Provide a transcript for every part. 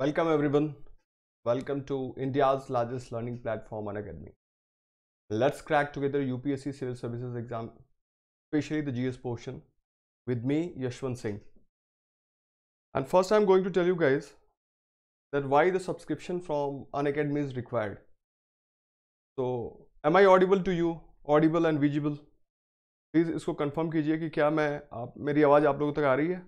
Welcome every one welcome to India's largest learning platform Unacademy let's crack together U P S C civil services exam specially the G S portion with me Yashwant Singh and first time going to tell you guys that why the subscription from Unacademy is required तो am I audible to you audible and visible please इसको confirm कीजिए कि क्या मैं आप मेरी आवाज़ आप लोगों तक आ रही है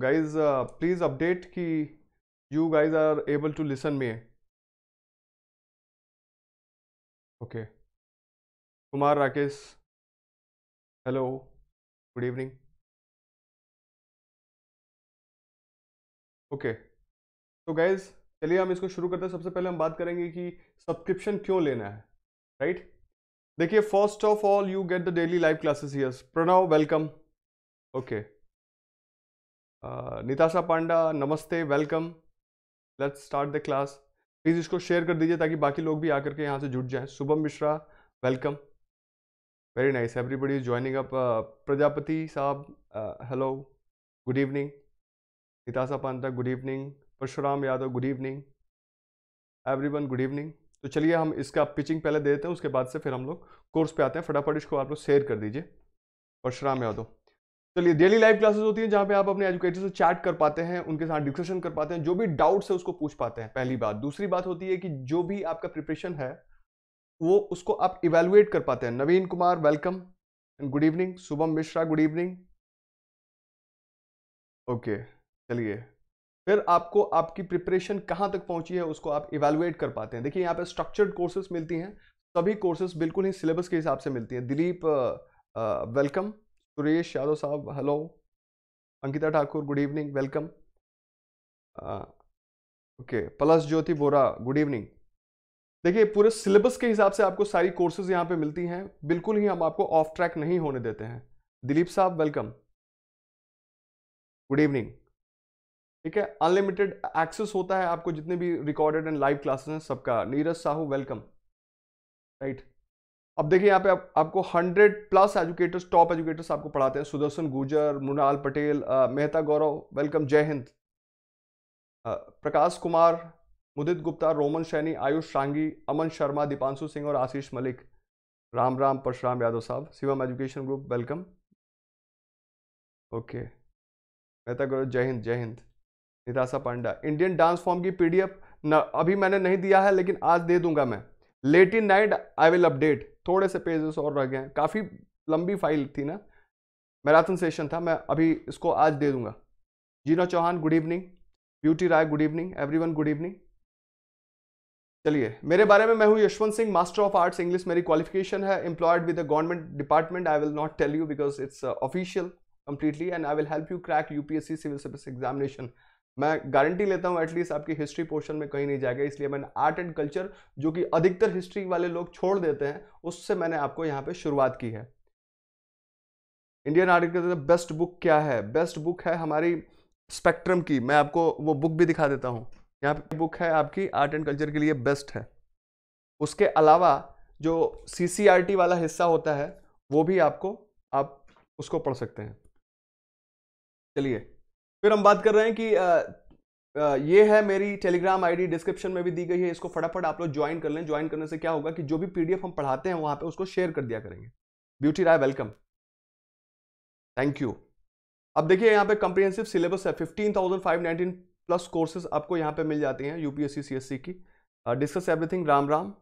गाइज प्लीज अपडेट कि you guys are able to listen मे okay Kumar Rakesh hello good evening okay तो गाइज चलिए हम इसको शुरू करते हैं सबसे पहले हम बात करेंगे कि सब्सक्रिप्शन क्यों लेना है राइट right? देखिए first of all you get the daily live classes yes Pranav welcome okay Nitasha Nitasha Panda नमस्ते welcome let's start the class please इसको शेयर कर दीजिए ताकि बाकी लोग भी आकर के यहाँ से जुट जाएं Shubham Mishra welcome very nice everybody is joining up Prajapati साहब hello good evening Nitasha Panda good evening Parshuram Yadav good evening every good evening तो चलिए हम इसका पिचिंग पहले दे देते हैं उसके बाद से फिर हम लोग कोर्स पे आते हैं फटाफट इसको आप लोग शेयर कर दीजिए परशुराम यादव चलिए डेली लाइव क्लासेस होती हैं जहां पे आप अपने एजुकेटर से चैट कर पाते हैं उनके साथ डिस्कशन कर पाते हैं जो भी डाउट्स है उसको पूछ पाते हैं पहली बात दूसरी बात होती है कि जो भी आपका प्रिपरेशन है वो उसको आप इवेलुएट कर पाते हैं Naveen Kumar welcome and good evening Shubham Mishra good evening okay चलिए फिर आपको आपकी प्रिपरेशन कहाँ तक पहुंची है उसको आप इवेलुएट कर पाते हैं देखिए यहाँ पे स्ट्रक्चर्ड कोर्सेज मिलती हैं सभी कोर्सेज बिल्कुल ही सिलेबस के हिसाब से मिलती हैं दिलीप वेलकम सुरेश यादव साहब hello Ankita Thakur good evening welcome okay पलस ज्योति बोरा गुड इवनिंग देखिए पूरे सिलेबस के हिसाब से आपको सारी कोर्सेज यहाँ पे मिलती हैं बिल्कुल ही हम आपको ऑफ ट्रैक नहीं होने देते हैं दिलीप साहब वेलकम गुड इवनिंग ठीक है अनलिमिटेड एक्सेस होता है आपको जितने भी रिकॉर्डेड एंड लाइव क्लासेस हैं सबका नीरज साहू वेलकम राइट अब देखिए यहाँ पे आप, आपको 100 प्लस एजुकेटर्स टॉप एजुकेटर्स आपको पढ़ाते हैं सुदर्शन गुजर मृणाल पटेल मेहता गौरव वेलकम जय हिंद प्रकाश कुमार मुदित गुप्ता रोमन सैनी आयुष शांगी अमन शर्मा दीपांशु सिंह और आशीष मलिक राम राम परशुराम यादव साहब Shivam education group welcome okay Mehta Gaurav जय हिंद जय हिंद Nitasha Panda Indian dance form की पीडीएफ अभी मैंने नहीं दिया है लेकिन आज दे दूंगा मैं late in night I will update थोड़े से पेजेस और रह गए हैं काफ़ी लंबी फाइल थी ना मैराथन सेशन था मैं अभी इसको आज दे दूंगा Jeena Chauhan good evening Beauty Rai good evening everyone good evening चलिए मेरे बारे में मैं हूँ Yashwant Singh master of arts English मेरी क्वालिफिकेशन है employed with the government department I will not tell you because it's official completely and I will help you crack UPSC civil service examination मैं guarantee लेता हूँ एटलीस्ट आपकी history portion में कहीं नहीं जाएगा इसलिए मैंने आर्ट एंड कल्चर जो कि अधिकतर हिस्ट्री वाले लोग छोड़ देते हैं उससे मैंने आपको यहाँ पे शुरुआत की है इंडियन आर्ट बेस्ट बुक क्या है बेस्ट बुक है हमारी स्पेक्ट्रम की मैं आपको वो बुक भी दिखा देता हूँ यहाँ पे बुक है आपकी आर्ट एंड कल्चर के लिए बेस्ट है उसके अलावा जो सी वाला हिस्सा होता है वो भी आपको आप उसको पढ़ सकते हैं चलिए फिर हम बात कर रहे हैं कि आ, आ, ये है मेरी टेलीग्राम आईडी डिस्क्रिप्शन में भी दी गई है इसको फटाफट आप लोग ज्वाइन कर लें ज्वाइन करने से क्या होगा कि जो भी पीडीएफ हम पढ़ाते हैं वहां पे उसको शेयर कर दिया करेंगे Beauty Rai welcome thank you अब देखिए यहाँ पे कंप्रीहेंसिव सिलेबस है fifteen thousand five nineteen plus courses आपको यहाँ पे मिल जाती हैं यूपीएससी सी की डिस्कस एवरीथिंग राम राम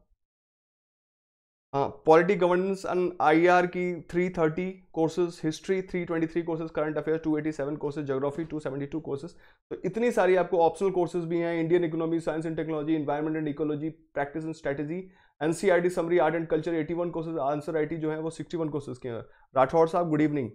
पॉलिटी गवर्नेंस एंड आईआर की 330 courses history 323 courses current affairs 287 courses geography two courses तो इतनी सारी आपको ऑप्शनल कोर्सेज भी हैं Indian economy science and technology environment and ecology practice and strategy N C I T summary art and culture eighty one courses answer I T जो है वो sixty one courses के हैं राठौर साहब गुड इवनिंग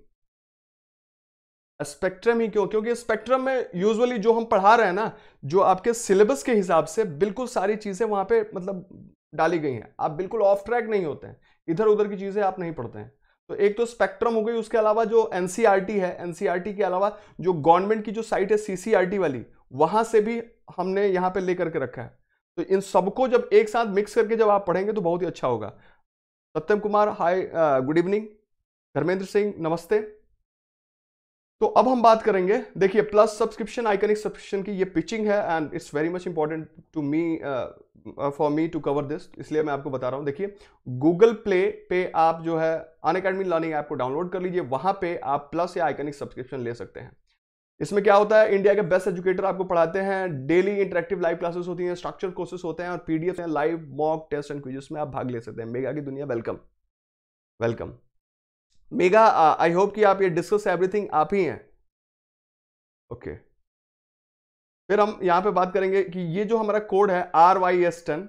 स्पेक्ट्रम ही क्यों क्योंकि spectrum में usually जो हम पढ़ा रहे हैं ना जो आपके सिलेबस के हिसाब से बिल्कुल सारी चीज़ें वहाँ पे मतलब डाली गई हैं आप बिल्कुल ऑफ ट्रैक नहीं होते हैं इधर उधर की चीज़ें आप नहीं पढ़ते हैं तो एक तो स्पेक्ट्रम हो गई उसके अलावा जो एन e है एन e के अलावा जो गवर्नमेंट की जो साइट है सी e वाली वहाँ से भी हमने यहाँ पर लेकर के रखा है तो इन सबको जब एक साथ मिक्स करके जब आप पढ़ेंगे तो बहुत ही अच्छा होगा Satyam Kumar hi good evening Dharmendra Singh नमस्ते तो अब हम बात करेंगे देखिए प्लस सब्सक्रिप्शन आइकनिक सब्सक्रिप्शन की ये पिचिंग है and it's very much important to me for me to cover this इसलिए मैं आपको बता रहा हूँ देखिए गूगल प्ले पे आप जो है अन अकेडमी लर्निंग ऐप को डाउनलोड कर लीजिए वहाँ पे आप प्लस या आइकनिक सब्सक्रिप्शन ले सकते हैं इसमें क्या होता है इंडिया के बेस्ट एजुकेटर आपको पढ़ाते हैं डेली इंटरेक्टिव लाइव क्लासेस होती हैं स्ट्रक्चर कोर्सेस होते हैं और पीडीएफ हैं live mock test and quizzes में आप भाग ले सकते हैं मेगा की दुनिया welcome welcome Mega I hope कि आप ये डिस्कस एवरीथिंग आप ही हैं ओके okay. फिर हम यहां पे बात करेंगे कि ये जो हमारा कोड है R Y S ten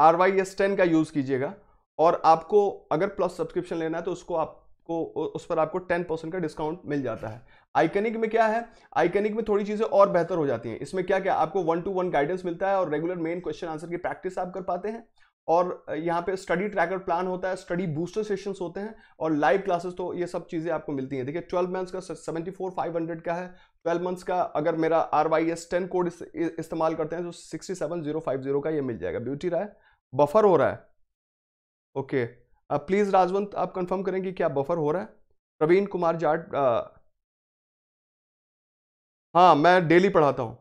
R Y S ten का यूज़ कीजिएगा और आपको अगर प्लस सब्सक्रिप्शन लेना है तो उसको आपको उस पर आपको टेन परसेंट का डिस्काउंट मिल जाता है आइकनिक में क्या है आइकनिक में थोड़ी चीज़ें और बेहतर हो जाती हैं इसमें क्या क्या आपको वन टू वन गाइडेंस मिलता है और रेगुलर मेन क्वेश्चन आंसर की प्रैक्टिस आप कर पाते हैं और यहाँ पे स्टडी ट्रैकर प्लान होता है स्टडी बूस्टर सेशंस होते हैं और लाइव क्लासेस तो ये सब चीज़ें आपको मिलती हैं देखिए ट्वेल्व मंथ्स का सेवेंटी फोर फाइव हंड्रेड का है ट्वेल्व मंथ्स का अगर मेरा R Y S ten code इस, इस्तेमाल करते हैं तो sixty seven zero five zero का ये मिल जाएगा ब्यूटी रहा है बफर हो रहा है ओके प्लीज़ राजवंत आप कन्फर्म करें कि क्या बफर हो रहा है प्रवीण कुमार जाट हाँ मैं डेली पढ़ाता हूँ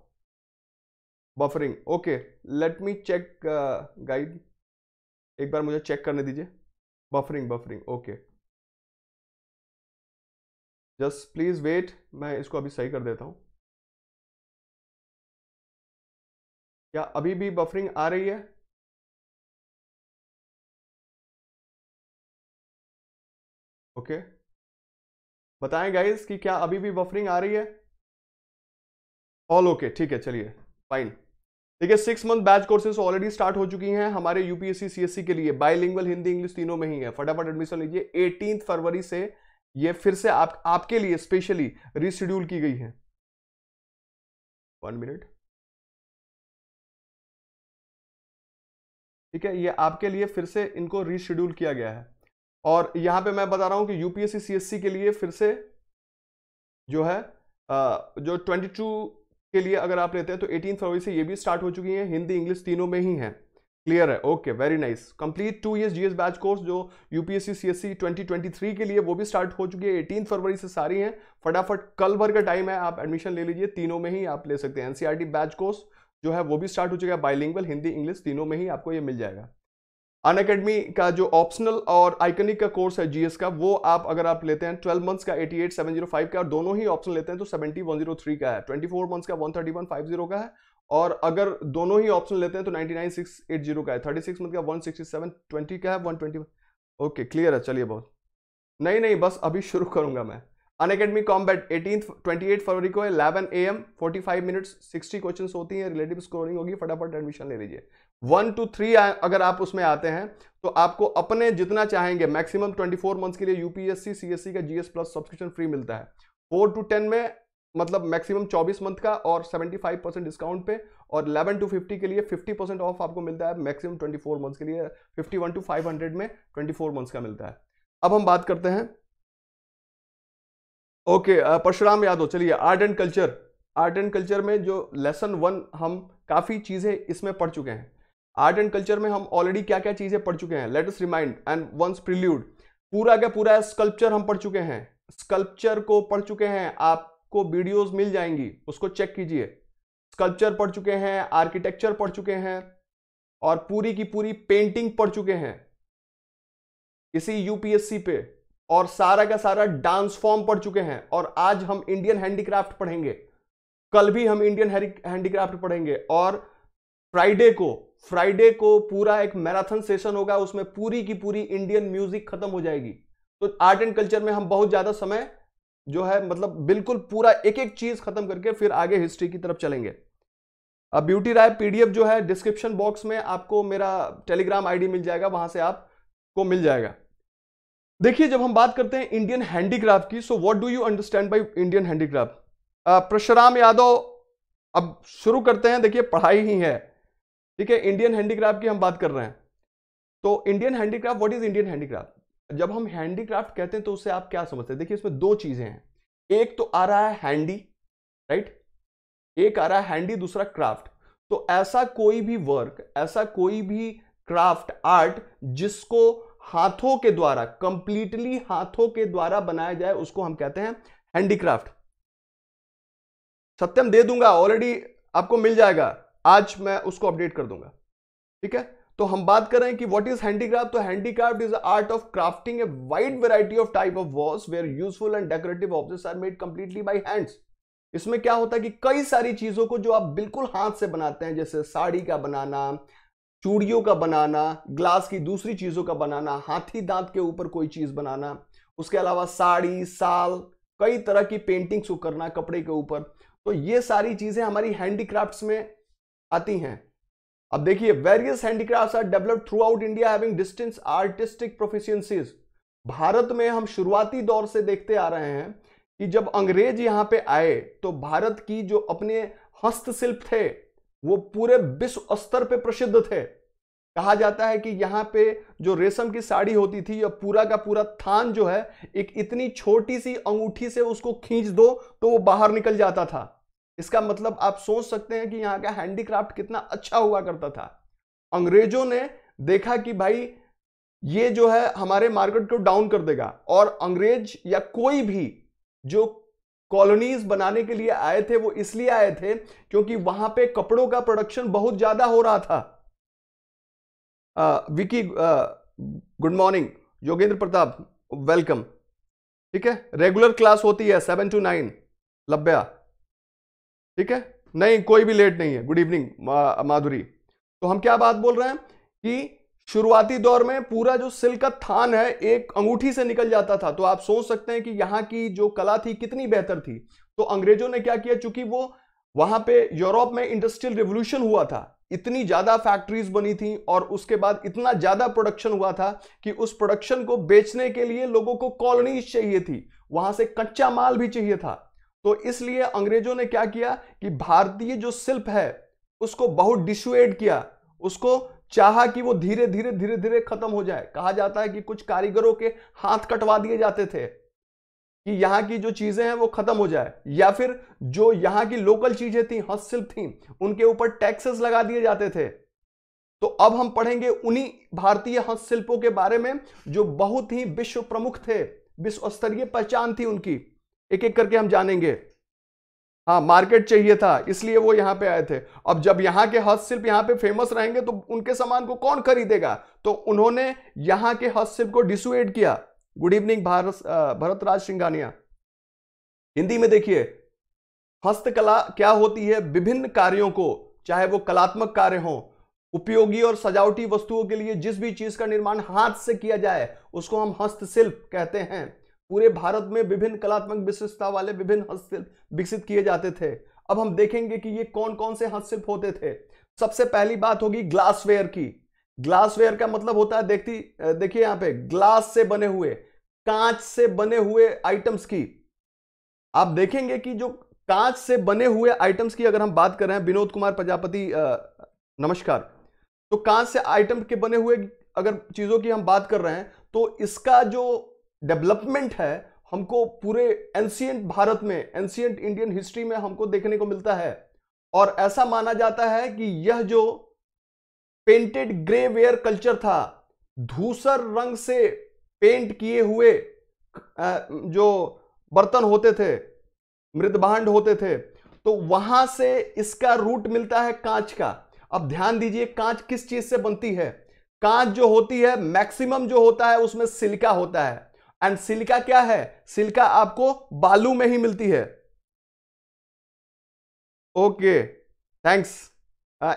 buffering okay let me check guide एक बार मुझे चेक करने दीजिए buffering buffering okay just please wait मैं इसको अभी सही कर देता हूं क्या अभी भी बफरिंग आ रही है ओके okay. बताएं गाइस कि क्या अभी भी बफरिंग आ रही है ऑल ओके ठीक है चलिए फाइन देखिए six month batch courses already start हो चुकी हैं हमारे यूपीएससी सीएससी के लिए बाइलिंगुअल हिंदी इंग्लिश तीनों में ही है फटाफट एडमिशन लीजिए एटीन फरवरी से ये फिर से आप आपके लिए स्पेशली रिशेड्यूल की गई है वन मिनट ठीक है ये आपके लिए फिर से इनको रिशेड्यूल किया गया है और यहां पे मैं बता रहा हूं कि यूपीएससी सीएससी के लिए फिर से जो है जो ट्वेंटी टू के लिए अगर आप लेते हैं तो एटीन फरवरी से ये भी स्टार्ट हो चुकी है हिंदी इंग्लिश तीनों में ही है क्लियर है okay very nice complete two years GS batch course जो यूपीएससी सीएससी 2023 के लिए वो भी स्टार्ट हो चुकी है एटीन फरवरी से सारी हैं फटाफट कल भर का टाइम है आप एडमिशन ले लीजिए तीनों में ही आप ले सकते हैं एनसीआरटी बैच कोर्स जो है वो भी स्टार्ट हो चुका है बाइलिंगल हिंदी इंग्लिश तीनों में ही आपको ये मिल जाएगा अन अकेडमी का जो ऑप्शनल और आइकनिक का कोर्स है जीएस का वो आप अगर आप लेते हैं ट्वेल्व मंथ्स का eighty eight seven zero five का और दोनों ही ऑप्शन लेते हैं तो सेवेंटी वन जीरो थ्री का है ट्वेंटी फोर मंथ्स का one thirty one five zero का है और अगर दोनों ही ऑप्शन लेते हैं तो ninety nine six eight zero का है थर्टी सिक्स मंथ का वन सिक्सटी सेवन ट्वेंटी का है वन ट्वेंटी ओके क्लियर है चलिए बहुत नहीं नहीं बस अभी शुरू करूंगा मैं Unacademy combat eighteen twenty eight फरवरी को है eleven A M forty five minutes sixty question होती हैं रिलेटिव स्कोरिंग होगी फटाफट एडमिशन ले लीजिए वन टू थ्री अगर आप उसमें आते हैं तो आपको अपने जितना चाहेंगे मैक्सिमम 24 मंथ्स के लिए यूपीएससी सीएससी का जीएस प्लस सब्सक्रिप्शन फ्री मिलता है फोर टू टेन में मतलब मैक्सिमम 24 मंथ का और 75 परसेंट डिस्काउंट पे और 11 टू 50 के लिए 50 परसेंट ऑफ आपको मिलता है मैक्सिमम 24 मंथ्स के लिए 51 टू 500 में 24 मंथ्स का मिलता है अब हम बात करते हैं ओके परशुराम यादव चलिए art and culture art and culture में जो लेसन वन हम काफ़ी चीज़ें इसमें पढ़ चुके हैं आर्ट एंड कल्चर में हम ऑलरेडी क्या क्या चीज़ें पढ़ चुके हैं let remind and once prelude पूरा क्या पूरा स्कल्पचर हम पढ़ चुके हैं स्कल्पचर को पढ़ चुके हैं आपको वीडियोज मिल जाएंगी उसको चेक कीजिए स्कल्पचर पढ़ चुके हैं आर्किटेक्चर पढ़ चुके हैं और पूरी की पूरी पेंटिंग पढ़ चुके हैं इसी यूपीएससी पे और सारा का सारा डांस फॉर्म पढ़ चुके हैं और आज हम इंडियन हैंडीक्राफ्ट पढ़ेंगे कल भी हम इंडियन हैंडीक्राफ्ट पढ़ेंगे और फ्राइडे को फ्राइडे को पूरा एक मैराथन सेशन होगा उसमें पूरी की पूरी इंडियन म्यूजिक खत्म हो जाएगी तो आर्ट एंड कल्चर में हम बहुत ज्यादा समय जो है मतलब बिल्कुल पूरा एक एक चीज खत्म करके फिर आगे हिस्ट्री की तरफ चलेंगे अब ब्यूटी राय पीडीएफ जो है डिस्क्रिप्शन बॉक्स में आपको मेरा टेलीग्राम आईडी मिल जाएगा वहां से आपको मिल जाएगा देखिए जब हम बात करते हैं इंडियन हैंडीक्राफ्ट की so what do you understand by Indian handicraft Parshuram Yadav अब शुरू करते हैं देखिए पढ़ाई ही है ठीक है इंडियन हैंडीक्राफ्ट की हम बात कर रहे हैं तो Indian handicraft what is Indian handicraft जब हम हैंडीक्राफ्ट कहते हैं तो उससे आप क्या समझते हैं देखिए इसमें दो चीजें हैं एक तो आ रहा है हैंडी राइट एक आ रहा है हैंडी दूसरा क्राफ्ट तो ऐसा कोई भी वर्क ऐसा कोई भी क्राफ्ट आर्ट जिसको हाथों के द्वारा कंप्लीटली हाथों के द्वारा बनाया जाए उसको हम कहते हैं हैंडीक्राफ्ट सत्यम दे दूंगा ऑलरेडी आपको मिल जाएगा आज मैं उसको अपडेट कर दूंगा ठीक है तो हम बात कर रहे हैं कि व्हाट इज हैंडीक्राफ्ट तो handicraft is art of crafting a wide variety of type of was where useful and decorative objects are made completely by hands इसमें क्या होता है कि कई सारी चीजों को जो आप बिल्कुल हाथ से बनाते हैं जैसे साड़ी का बनाना चूड़ियों का बनाना ग्लास की दूसरी चीजों का बनाना हाथी दांत के ऊपर कोई चीज बनाना उसके अलावा साड़ी साल कई तरह की पेंटिंग्स को करना कपड़े के ऊपर तो ये सारी चीजें हमारी हैंडीक्राफ्ट में आती हैं अब देखिए various handicraft are develop throughout India having distance artistic proficiencies Bharat में हम शुरुआती दौर से देखते आ रहे हैं कि जब अंग्रेज यहां पे आए तो भारत की जो अपने हस्तशिल्प थे वो पूरे विश्व स्तर पे प्रसिद्ध थे कहा जाता है कि यहां पे जो रेशम की साड़ी होती थी या पूरा का पूरा थान जो है एक इतनी छोटी सी अंगूठी से उसको खींच दो तो वो बाहर निकल जाता था इसका मतलब आप सोच सकते हैं कि यहाँ का हैंडीक्राफ्ट कितना अच्छा हुआ करता था अंग्रेजों ने देखा कि भाई ये जो है हमारे मार्केट को डाउन कर देगा और अंग्रेज या कोई भी जो कॉलोनीज बनाने के लिए आए थे वो इसलिए आए थे क्योंकि वहां पे कपड़ों का प्रोडक्शन बहुत ज्यादा हो रहा था आ, Vicky good morning Yogendra Pratap welcome ठीक है रेगुलर क्लास होती है सेवन टू नाइन लब्या ठीक है नहीं कोई भी लेट नहीं है गुड इवनिंग माधुरी तो हम क्या बात बोल रहे हैं कि शुरुआती दौर में पूरा जो सिल्क का थान है एक अंगूठी से निकल जाता था तो आप सोच सकते हैं कि यहाँ की जो कला थी कितनी बेहतर थी तो अंग्रेजों ने क्या किया चूंकि वो वहां पे यूरोप में इंडस्ट्रियल रिवोल्यूशन हुआ था इतनी ज्यादा फैक्ट्रीज बनी थी और उसके बाद इतना ज्यादा प्रोडक्शन हुआ था कि उस प्रोडक्शन को बेचने के लिए लोगों को कॉलोनीज चाहिए थी वहां से कच्चा माल भी चाहिए था तो इसलिए अंग्रेजों ने क्या किया कि भारतीय जो शिल्प है उसको बहुत डिसुएड किया उसको चाहा कि वो धीरे धीरे धीरे धीरे खत्म हो जाए कहा जाता है कि कुछ कारीगरों के हाथ कटवा दिए जाते थे कि यहां की जो चीजें हैं वो खत्म हो जाए या फिर जो यहां की लोकल चीजें थी हस्तशिल्प थी उनके ऊपर टैक्सेस लगा दिए जाते थे तो अब हम पढ़ेंगे उन्हीं भारतीय हस्तशिल्पों के बारे में जो बहुत ही विश्व प्रमुख थे विश्व स्तरीय पहचान थी उनकी एक एक करके हम जानेंगे हाँ मार्केट चाहिए था इसलिए वो यहां पे आए थे अब जब यहां के हस्तशिल्प यहां पे फेमस रहेंगे तो उनके सामान को कौन खरीदेगा तो उन्होंने यहां के हस्तशिल्प को डिसुएड किया गुड इवनिंग भारत भरतराज सिंघानिया हिंदी में देखिए हस्तकला क्या होती है विभिन्न कार्यों को चाहे वो कलात्मक कार्य हो उपयोगी और सजावटी वस्तुओं के लिए जिस भी चीज का निर्माण हाथ से किया जाए उसको हम हस्तशिल्प कहते हैं पूरे भारत में विभिन्न कलात्मक विशेषता वाले विभिन्न हस्तशिल्प विकसित किए जाते थे अब हम देखेंगे कि ये कौन कौन से हस्तशिल्प होते थे सबसे पहली बात होगी ग्लासवेयर की ग्लासवेयर का मतलब होता है देखती देखिए यहां पे ग्लास से बने हुए कांच से बने हुए आइटम्स की आप देखेंगे कि जो कांच से बने हुए आइटम्स की अगर हम बात कर रहे हैं विनोद कुमार प्रजापति नमस्कार तो कांच से आइटम के बने हुए अगर चीजों की हम बात कर रहे हैं तो इसका जो डेवलपमेंट है हमको पूरे एंशियंट भारत में एंशियंट इंडियन हिस्ट्री में हमको देखने को मिलता है और ऐसा माना जाता है कि यह जो पेंटेड ग्रे वेयर कल्चर था धूसर रंग से पेंट किए हुए जो बर्तन होते थे मृदभांड होते थे तो वहां से इसका रूट मिलता है कांच का अब ध्यान दीजिए कांच किस चीज से बनती है कांच जो होती है मैक्सिमम जो होता है उसमें सिलिका होता है एंड सिलिका क्या है सिलिका आपको बालू में ही मिलती है okay thanks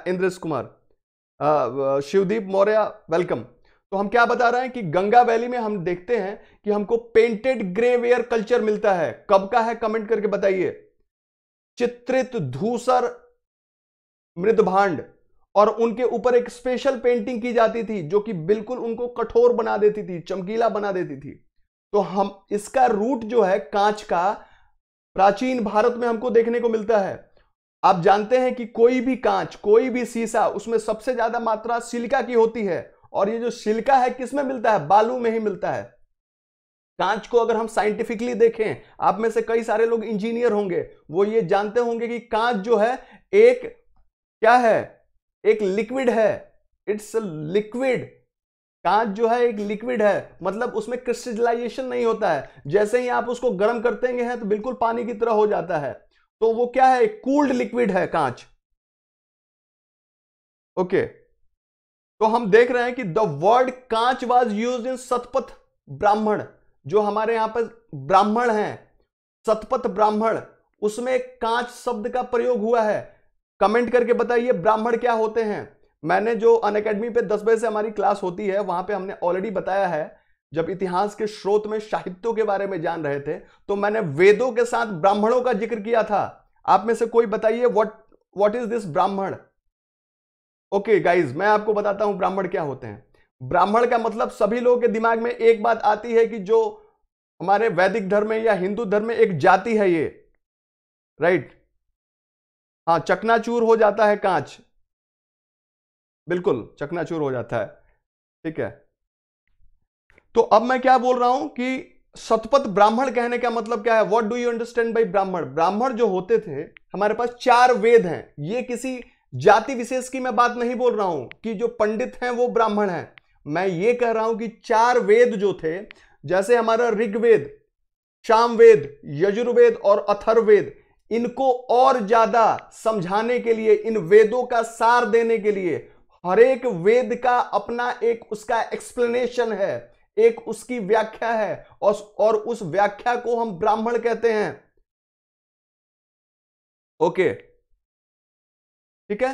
Indresh Kumar Shivdeep Maurya welcome तो हम क्या बता रहे हैं कि गंगा वैली में हम देखते हैं कि हमको पेंटेड ग्रे वेयर कल्चर मिलता है कब का है कमेंट करके बताइए चित्रित धूसर मृदभांड और उनके ऊपर एक स्पेशल पेंटिंग की जाती थी जो कि बिल्कुल उनको कठोर बना देती थी चमकीला बना देती थी तो हम इसका रूट जो है कांच का प्राचीन भारत में हमको देखने को मिलता है आप जानते हैं कि कोई भी कांच कोई भी शीशा उसमें सबसे ज्यादा मात्रा सिलिका की होती है और ये जो सिलिका है किसमें मिलता है बालू में ही मिलता है कांच को अगर हम साइंटिफिकली देखें आप में से कई सारे लोग इंजीनियर होंगे वो ये जानते होंगे कि कांच जो है एक क्या है एक लिक्विड है इट्स लिक्विड कांच जो है एक लिक्विड है मतलब उसमें क्रिस्टलाइजेशन नहीं होता है जैसे ही आप उसको गर्म करते हैं तो बिल्कुल पानी की तरह हो जाता है तो वो क्या है कूल्ड लिक्विड है कांच ओके तो हम देख रहे हैं कि the word kanch was use in Satapatha Brahmana जो हमारे यहां पर ब्राह्मण हैं सतपथ ब्राह्मण उसमें कांच शब्द का प्रयोग हुआ है कमेंट करके बताइए ब्राह्मण क्या होते हैं मैंने जो अन अकेडमी पे दस बजे से हमारी क्लास होती है वहां पे हमने ऑलरेडी बताया है जब इतिहास के स्रोत में साहित्यों के बारे में जान रहे थे तो मैंने वेदों के साथ ब्राह्मणों का जिक्र किया था आप में से कोई बताइए what what is this Brahmana okay guys मैं आपको बताता हूं ब्राह्मण क्या होते हैं ब्राह्मण का मतलब सभी लोगों के दिमाग में एक बात आती है कि जो हमारे वैदिक धर्म में या हिंदू धर्म में एक जाति है ये राइट हाँ चकनाचूर हो जाता है कांच बिल्कुल चकनाचूर हो जाता है ठीक है तो अब मैं क्या बोल रहा हूं कि सतपथ ब्राह्मण कहने का मतलब क्या है what do you understand by Brahmana Brahmana जो होते थे हमारे पास चार वेद हैं ये किसी जाति विशेष की मैं बात नहीं बोल रहा हूं कि जो पंडित हैं वो ब्राह्मण हैं मैं ये कह रहा हूं कि चार वेद जो थे जैसे हमारा ऋग्वेद शाम वेद यजुर्वेद और अथर्वेद इनको और ज्यादा समझाने के लिए इन वेदों का सार देने के लिए हर एक वेद का अपना एक उसका एक्सप्लेनेशन है एक उसकी व्याख्या है और, और उस व्याख्या को हम ब्राह्मण कहते हैं ओके ठीक है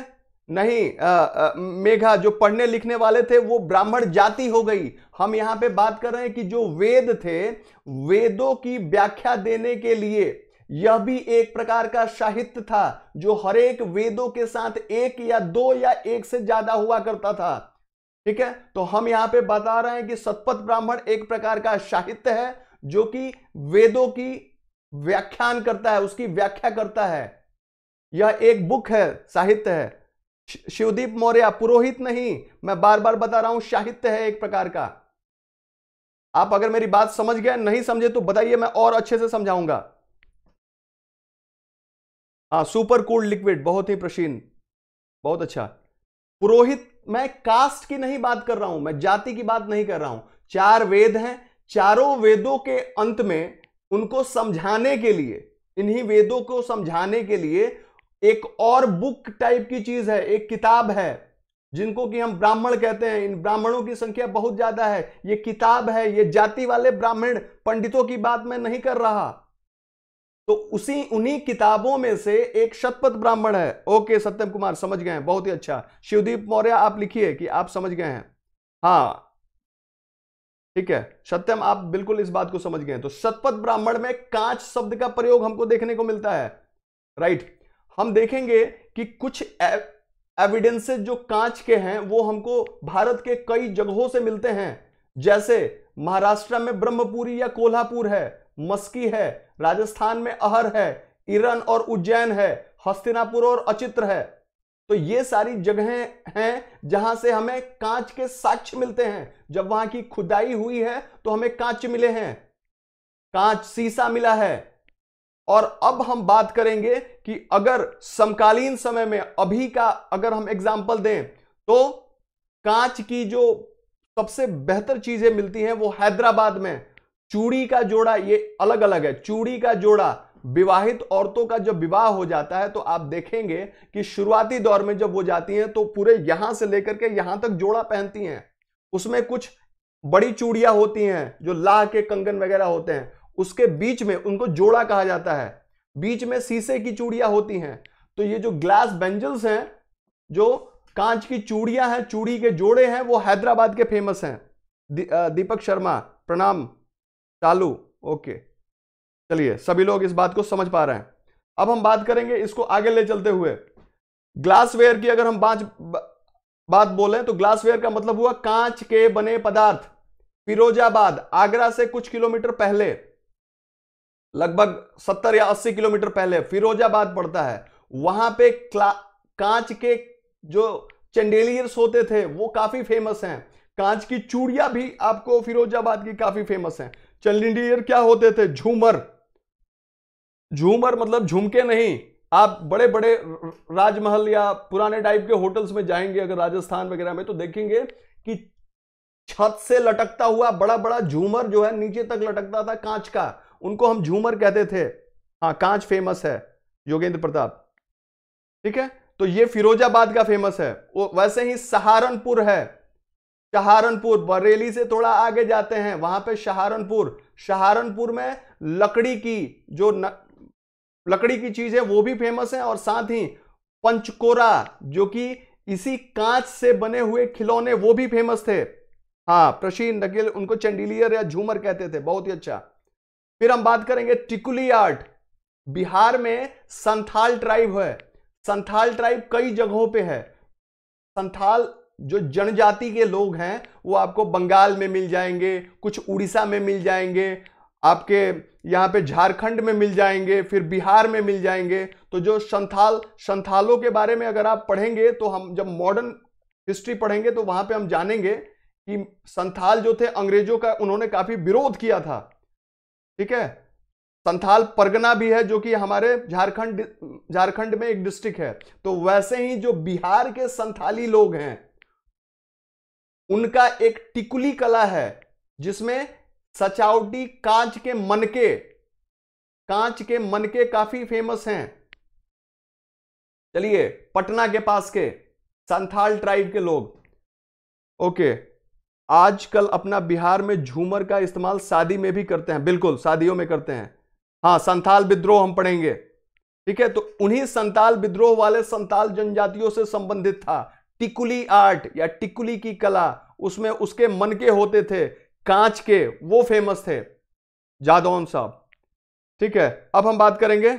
नहीं आ, आ, मेघा जो पढ़ने लिखने वाले थे वो ब्राह्मण जाति हो गई हम यहां पे बात कर रहे हैं कि जो वेद थे वेदों की व्याख्या देने के लिए यह भी एक प्रकार का साहित्य था जो हरेक वेदों के साथ एक या दो या एक से ज्यादा हुआ करता था ठीक है तो हम यहां पे बता रहे हैं कि सतपथ ब्राह्मण एक प्रकार का साहित्य है जो कि वेदों की व्याख्यान करता है उसकी व्याख्या करता है यह एक बुक है साहित्य है शिवदीप मौर्य पुरोहित नहीं मैं बार बार बता रहा हूं साहित्य है एक प्रकार का आप अगर मेरी बात समझ गए नहीं समझे तो बताइए मैं और अच्छे से समझाऊंगा हाँ सुपर कूल लिक्विड बहुत ही प्रशीन बहुत अच्छा पुरोहित मैं कास्ट की नहीं बात कर रहा हूं मैं जाति की बात नहीं कर रहा हूं चार वेद हैं चारों वेदों के अंत में उनको समझाने के लिए इन्हीं वेदों को समझाने के लिए एक और बुक टाइप की चीज है एक किताब है जिनको कि हम ब्राह्मण कहते हैं इन ब्राह्मणों की संख्या बहुत ज्यादा है ये किताब है ये जाति वाले ब्राह्मण पंडितों की बात मैं नहीं कर रहा तो उसी उन्हीं किताबों में से एक शतपथ ब्राह्मण है ओके सत्यम कुमार समझ गए हैं बहुत ही अच्छा शिवदीप मौर्य आप लिखिए कि आप समझ गए हैं हाँ ठीक है सत्यम आप बिल्कुल इस बात को समझ गए तो शतपथ ब्राह्मण में कांच शब्द का प्रयोग हमको देखने को मिलता है राइट हम देखेंगे कि कुछ एविडेंसेज जो कांच के हैं वो हमको भारत के कई जगहों से मिलते हैं जैसे महाराष्ट्र में ब्रह्मपुरी या कोल्हापुर है मस्की है राजस्थान में अहर है इरन और उज्जैन है हस्तिनापुर और अचित्र है तो ये सारी जगहें हैं जहां से हमें कांच के साक्ष्य मिलते हैं जब वहां की खुदाई हुई है तो हमें कांच मिले हैं कांच सीसा मिला है और अब हम बात करेंगे कि अगर समकालीन समय में अभी का अगर हम एग्जाम्पल दें तो कांच की जो सबसे बेहतर चीजें मिलती हैं वो हैदराबाद में चूड़ी का जोड़ा ये अलग अलग है चूड़ी का जोड़ा विवाहित औरतों का जब विवाह हो जाता है तो आप देखेंगे कि शुरुआती दौर में जब वो जाती हैं तो पूरे यहां से लेकर के यहां तक जोड़ा पहनती हैं उसमें कुछ बड़ी चूड़ियां होती हैं जो लाह के कंगन वगैरह होते हैं उसके बीच में उनको जोड़ा कहा जाता है बीच में शीशे की चूड़ियां होती हैं तो ये जो ग्लास बेंजल्स हैं जो कांच की चूड़ियां हैं चूड़ी के जोड़े हैं वो हैदराबाद के फेमस हैं दीपक शर्मा प्रणाम चालू ओके चलिए सभी लोग इस बात को समझ पा रहे हैं अब हम बात करेंगे इसको आगे ले चलते हुए ग्लासवेयर की अगर हम बात बात बोले तो ग्लासवेयर का मतलब हुआ कांच के बने पदार्थ फिरोजाबाद आगरा से कुछ किलोमीटर पहले लगभग सत्तर या अस्सी किलोमीटर पहले फिरोजाबाद पड़ता है वहां पे कांच के जो चंडेलियर्स होते थे वो काफी फेमस हैं कांच की चूड़िया भी आपको फिरोजाबाद की काफी फेमस हैं चलिंडियर क्या होते थे झूमर झूमर मतलब झुमके नहीं आप बड़े बड़े राजमहल या पुराने टाइप के होटल्स में जाएंगे अगर राजस्थान वगैरह में तो देखेंगे कि छत से लटकता हुआ बड़ा बड़ा झूमर जो है नीचे तक लटकता था कांच का उनको हम झूमर कहते थे हाँ कांच फेमस है योगेंद्र प्रताप ठीक है तो ये फिरोजाबाद का फेमस है वैसे ही सहारनपुर है सहारनपुर बरेली से थोड़ा आगे जाते हैं वहां पे सहारनपुर सहारनपुर में लकड़ी की जो न, लकड़ी की चीज है वो भी फेमस है और साथ ही पंचकोरा जो कि इसी कांच से बने हुए खिलौने वो भी फेमस थे हाँ प्रशीन नकेल उनको चंडीलियर या झूमर कहते थे बहुत ही अच्छा फिर हम बात करेंगे टिकुली आर्ट बिहार में संथाल ट्राइब है संथाल ट्राइब कई जगहों पे है संथाल जो जनजाति के लोग हैं वो आपको बंगाल में मिल जाएंगे कुछ उड़ीसा में मिल जाएंगे आपके यहाँ पे झारखंड में मिल जाएंगे फिर बिहार में मिल जाएंगे तो जो संथाल संथालों के बारे में अगर आप पढ़ेंगे तो हम जब मॉडर्न हिस्ट्री पढ़ेंगे तो वहाँ पे हम जानेंगे कि संथाल जो थे अंग्रेजों का उन्होंने काफ़ी विरोध किया था ठीक है संथाल परगना भी है जो कि हमारे झारखंड झारखंड में एक डिस्ट्रिक्ट है तो वैसे ही जो बिहार के संथाली लोग हैं उनका एक टिकुली कला है जिसमें सचावटी कांच के मनके कांच के मनके काफी फेमस हैं चलिए पटना के पास के संथाल ट्राइब के लोग ओके आजकल अपना बिहार में झूमर का इस्तेमाल शादी में भी करते हैं बिल्कुल शादियों में करते हैं हाँ संथाल विद्रोह हम पढ़ेंगे ठीक है तो उन्हीं संताल विद्रोह वाले संताल जनजातियों से संबंधित था टिकुली आर्ट या टिकुली की कला उसमें उसके मन के होते थे कांच के वो फेमस थे जादौन साहब ठीक है अब हम बात करेंगे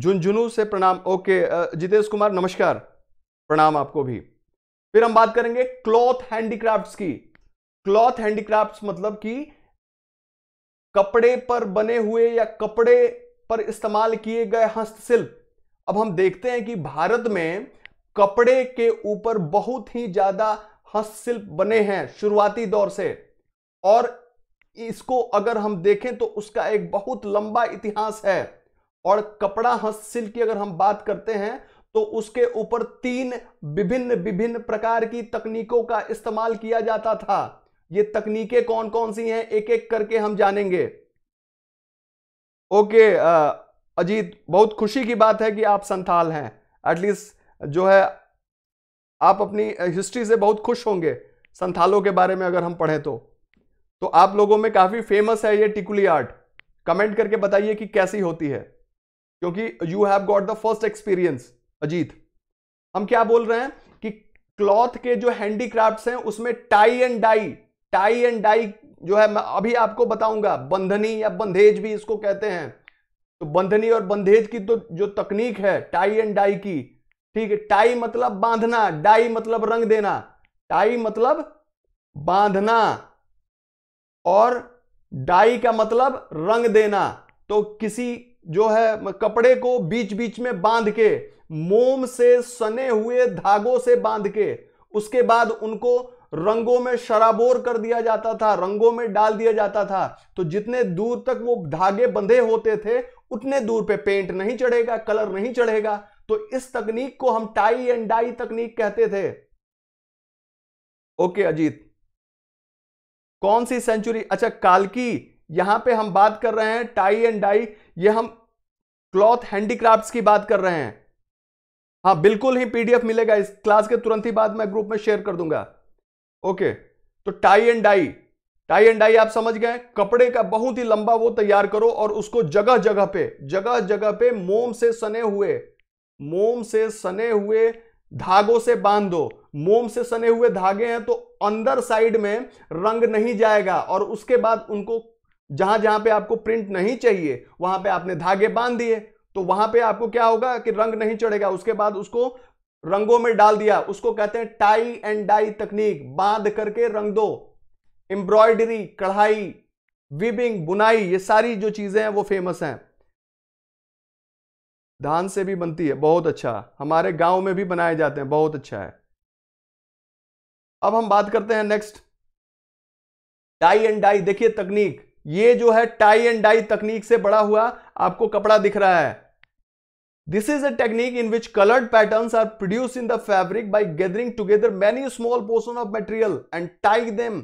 झुंझुनू से प्रणाम ओके जितेश कुमार नमस्कार प्रणाम आपको भी फिर हम बात करेंगे क्लॉथ हैंडीक्राफ्ट्स की क्लॉथ हैंडीक्राफ्ट्स मतलब कि कपड़े पर बने हुए या कपड़े पर इस्तेमाल किए गए हस्तशिल्प अब हम देखते हैं कि भारत में कपड़े के ऊपर बहुत ही ज्यादा हस्तशिल्प बने हैं शुरुआती दौर से और इसको अगर हम देखें तो उसका एक बहुत लंबा इतिहास है और कपड़ा हस्तशिल्प की अगर हम बात करते हैं तो उसके ऊपर तीन विभिन्न विभिन्न प्रकार की तकनीकों का इस्तेमाल किया जाता था ये तकनीकें कौन कौन सी हैं एक एक करके हम जानेंगे ओके अजीत बहुत खुशी की बात है कि आप संथाल हैं एटलीस्ट जो है आप अपनी हिस्ट्री से बहुत खुश होंगे संथालों के बारे में अगर हम पढ़ें तो तो आप लोगों में काफ़ी फेमस है ये टिकुली आर्ट कमेंट करके बताइए कि कैसी होती है क्योंकि you have got the first experience Ajit हम क्या बोल रहे हैं कि क्लॉथ के जो हैंडीक्राफ्ट्स हैं उसमें tie and dye tie and dye जो है मैं अभी आपको बताऊंगा बंधनी या बंधेज भी इसको कहते हैं तो बंधनी और बंधेज की तो जो तकनीक है टाई एंड डाई की ठीक है टाई मतलब बांधना डाई मतलब रंग देना टाई मतलब बांधना और डाई का मतलब रंग देना तो किसी जो है कपड़े को बीच बीच में बांध के मोम से सने हुए धागों से बांध के उसके बाद उनको रंगों में शराबोर कर दिया जाता था रंगों में डाल दिया जाता था तो जितने दूर तक वो धागे बंधे होते थे उतने दूर पे पेंट नहीं चढ़ेगा कलर नहीं चढ़ेगा तो इस तकनीक को हम टाई एंड डाई तकनीक कहते थे ओके अजीत कौन सी सेंचुरी अच्छा कालकी यहां पे हम बात कर रहे हैं टाई एंड डाई ये हम क्लॉथ हैंडीक्राफ्ट्स की बात कर रहे हैं हाँ बिल्कुल ही पीडीएफ मिलेगा इस क्लास के तुरंत ही बाद मैं ग्रुप में शेयर कर दूंगा ओके तो tie and dye tie and dye आप समझ गए कपड़े का बहुत ही लंबा वो तैयार करो और उसको जगह जगह पे जगह जगह पे मोम से सने हुए मोम से सने हुए धागों से बांध दो मोम से सने हुए धागे हैं तो अंदर साइड में रंग नहीं जाएगा और उसके बाद उनको जहां जहां पे आपको प्रिंट नहीं चाहिए वहां पे आपने धागे बांध दिए तो वहां पे आपको क्या होगा कि रंग नहीं चढ़ेगा उसके बाद उसको रंगों में डाल दिया उसको कहते हैं टाई एंड डाई तकनीक बांध करके रंग दो एम्ब्रॉयडरी कढ़ाई विबिंग बुनाई ये सारी जो चीजें हैं वो फेमस हैं धान से भी बनती है बहुत अच्छा हमारे गांव में भी बनाए जाते हैं बहुत अच्छा है अब हम बात करते हैं नेक्स्ट टाई एंड डाई देखिए तकनीक ये जो है टाई एंड डाई तकनीक से बड़ा हुआ आपको कपड़ा दिख रहा है this is a technique in which coloured pattern are produce in the fabric by gathering together many small portion of material and tie them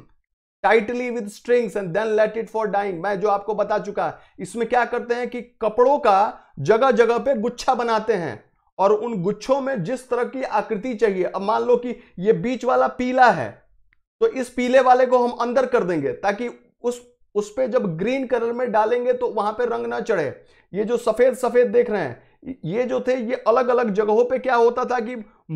tightly with strings and then let it for dyeing मैं जो आपको बता चुका इसमें क्या करते हैं कि कपड़ों का जगह जगह पे गुच्छा बनाते हैं और उन गुच्छों में जिस तरह की आकृति चाहिए अब मान लो कि ये बीच वाला पीला है तो इस पीले वाले को हम अंदर कर देंगे ताकि उस उस पर जब ग्रीन कलर में डालेंगे तो वहां पे रंग ना चढ़े ये जो सफेद सफेद देख रहे हैं ये जो थे ये अलग अलग जगहों पे क्या होता था कि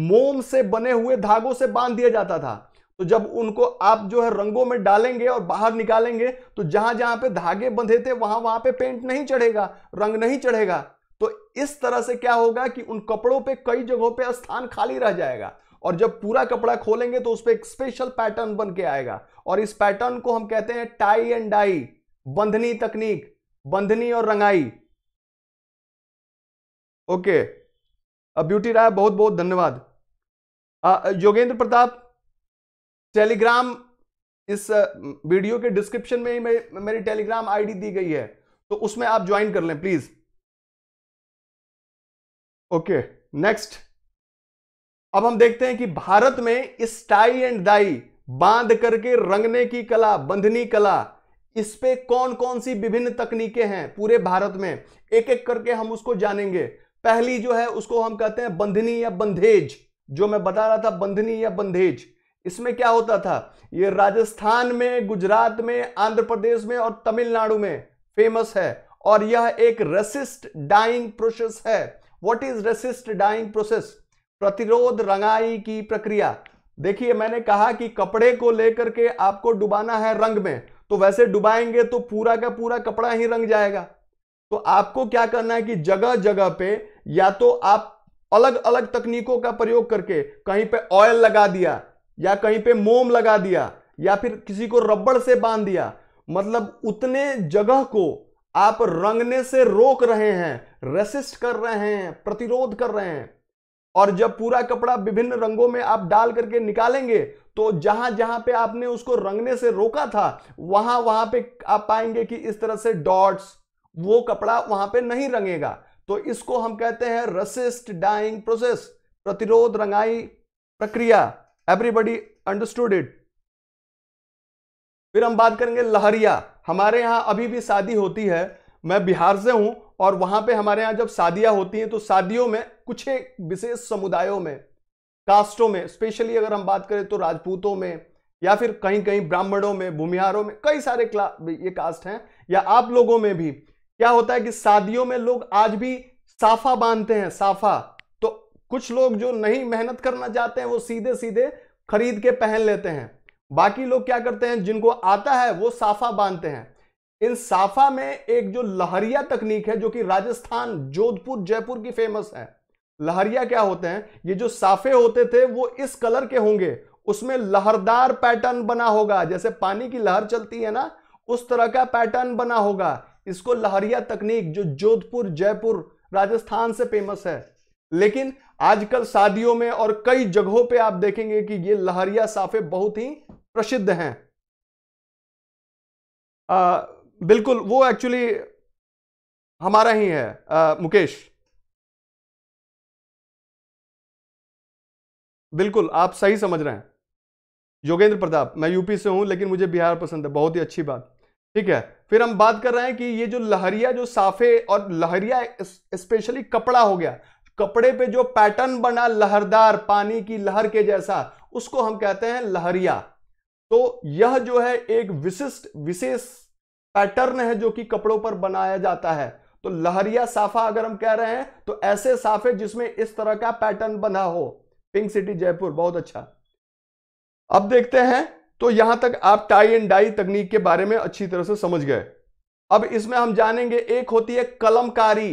मोम से बने हुए धागों से बांध दिया जाता था तो जब उनको आप जो है रंगों में डालेंगे और बाहर निकालेंगे तो जहां जहां पे धागे बंधे थे वहां वहां पे पेंट नहीं चढ़ेगा रंग नहीं चढ़ेगा तो इस तरह से क्या होगा कि उन कपड़ों पे कई जगहों पे स्थान खाली रह जाएगा और जब पूरा कपड़ा खोलेंगे तो उस पर एक स्पेशल पैटर्न बन के आएगा और इस पैटर्न को हम कहते हैं टाई एंड डाई बंधनी तकनीक बंधनी और रंगाई ओके अब ब्यूटी राय बहुत बहुत धन्यवाद योगेंद्र प्रताप टेलीग्राम इस वीडियो के डिस्क्रिप्शन में ही मेरी, मेरी टेलीग्राम आईडी दी गई है तो उसमें आप ज्वाइन कर लें प्लीज ओके नेक्स्ट अब हम देखते हैं कि भारत में इस टाई एंड दाई बांध करके रंगने की कला बंधनी कला इस पे कौन कौन सी विभिन्न तकनीकें हैं पूरे भारत में एक एक करके हम उसको जानेंगे पहली जो है उसको हम कहते हैं बंधनी या बंधेज जो मैं बता रहा था बंधनी या बंधेज इसमें क्या होता था ये राजस्थान में गुजरात में आंध्र प्रदेश में और तमिलनाडु में फेमस है और यह एक रेसिस्ट डाइंग प्रोसेस है what is resist dyeing process प्रतिरोध रंगाई की प्रक्रिया देखिए मैंने कहा कि कपड़े को लेकर के आपको डुबाना है रंग में तो वैसे डुबाएंगे तो पूरा का पूरा कपड़ा ही रंग जाएगा तो आपको क्या करना है कि जगह जगह पे या तो आप अलग अलग तकनीकों का प्रयोग करके कहीं पे ऑयल लगा दिया या कहीं पे मोम लगा दिया या फिर किसी को रबड़ से बांध दिया मतलब उतने जगह को आप रंगने से रोक रहे हैं रेसिस्ट कर रहे हैं प्रतिरोध कर रहे हैं और जब पूरा कपड़ा विभिन्न रंगों में आप डाल करके निकालेंगे तो जहां जहां पे आपने उसको रंगने से रोका था वहां वहां पे आप पाएंगे कि इस तरह से डॉट्स वो कपड़ा वहां पे नहीं रंगेगा तो इसको हम कहते हैं रसिस्ट डाइंग प्रोसेस प्रतिरोध रंगाई प्रक्रिया एवरीबडी अंडरस्टूड इट फिर हम बात करेंगे लहरिया हमारे यहां अभी भी शादी होती है मैं बिहार से हूं और वहां पे हमारे यहां जब शादियां होती हैं तो शादियों में कुछ विशेष समुदायों में कास्टों में स्पेशली अगर हम बात करें तो राजपूतों में या फिर कहीं कहीं ब्राह्मणों में भूमिहारों में कई सारे ये कास्ट हैं या आप लोगों में भी क्या होता है कि शादियों में लोग आज भी साफा बांधते हैं साफा कुछ लोग जो नहीं मेहनत करना चाहते हैं वो सीधे सीधे खरीद के पहन लेते हैं बाकी लोग क्या करते हैं जिनको आता है वो साफा बांधते हैं इन साफा में एक जो लहरिया तकनीक है जो कि राजस्थान जोधपुर जयपुर की फेमस है लहरिया क्या होते हैं ये जो साफे होते थे वो इस कलर के होंगे उसमें लहरदार पैटर्न बना होगा जैसे पानी की लहर चलती है ना उस तरह का पैटर्न बना होगा इसको लहरिया तकनीक जो जोधपुर जयपुर राजस्थान से फेमस है लेकिन आजकल शादियों में और कई जगहों पे आप देखेंगे कि ये लहरिया साफे बहुत ही प्रसिद्ध हैं आ, बिल्कुल वो एक्चुअली हमारा ही है आ, मुकेश बिल्कुल आप सही समझ रहे हैं योगेंद्र प्रताप मैं यूपी से हूं लेकिन मुझे बिहार पसंद है बहुत ही अच्छी बात ठीक है फिर हम बात कर रहे हैं कि ये जो लहरिया जो साफे और लहरिया स्पेशली कपड़ा हो गया कपड़े पे जो पैटर्न बना लहरदार पानी की लहर के जैसा उसको हम कहते हैं लहरिया तो यह जो है एक विशिष्ट विशेष पैटर्न है जो कि कपड़ों पर बनाया जाता है तो लहरिया साफा अगर हम कह रहे हैं तो ऐसे साफे जिसमें इस तरह का पैटर्न बना हो पिंक सिटी जयपुर बहुत अच्छा अब देखते हैं तो यहां तक आप टाई एंड डाई तकनीक के बारे में अच्छी तरह से समझ गए अब इसमें हम जानेंगे एक होती है कलमकारी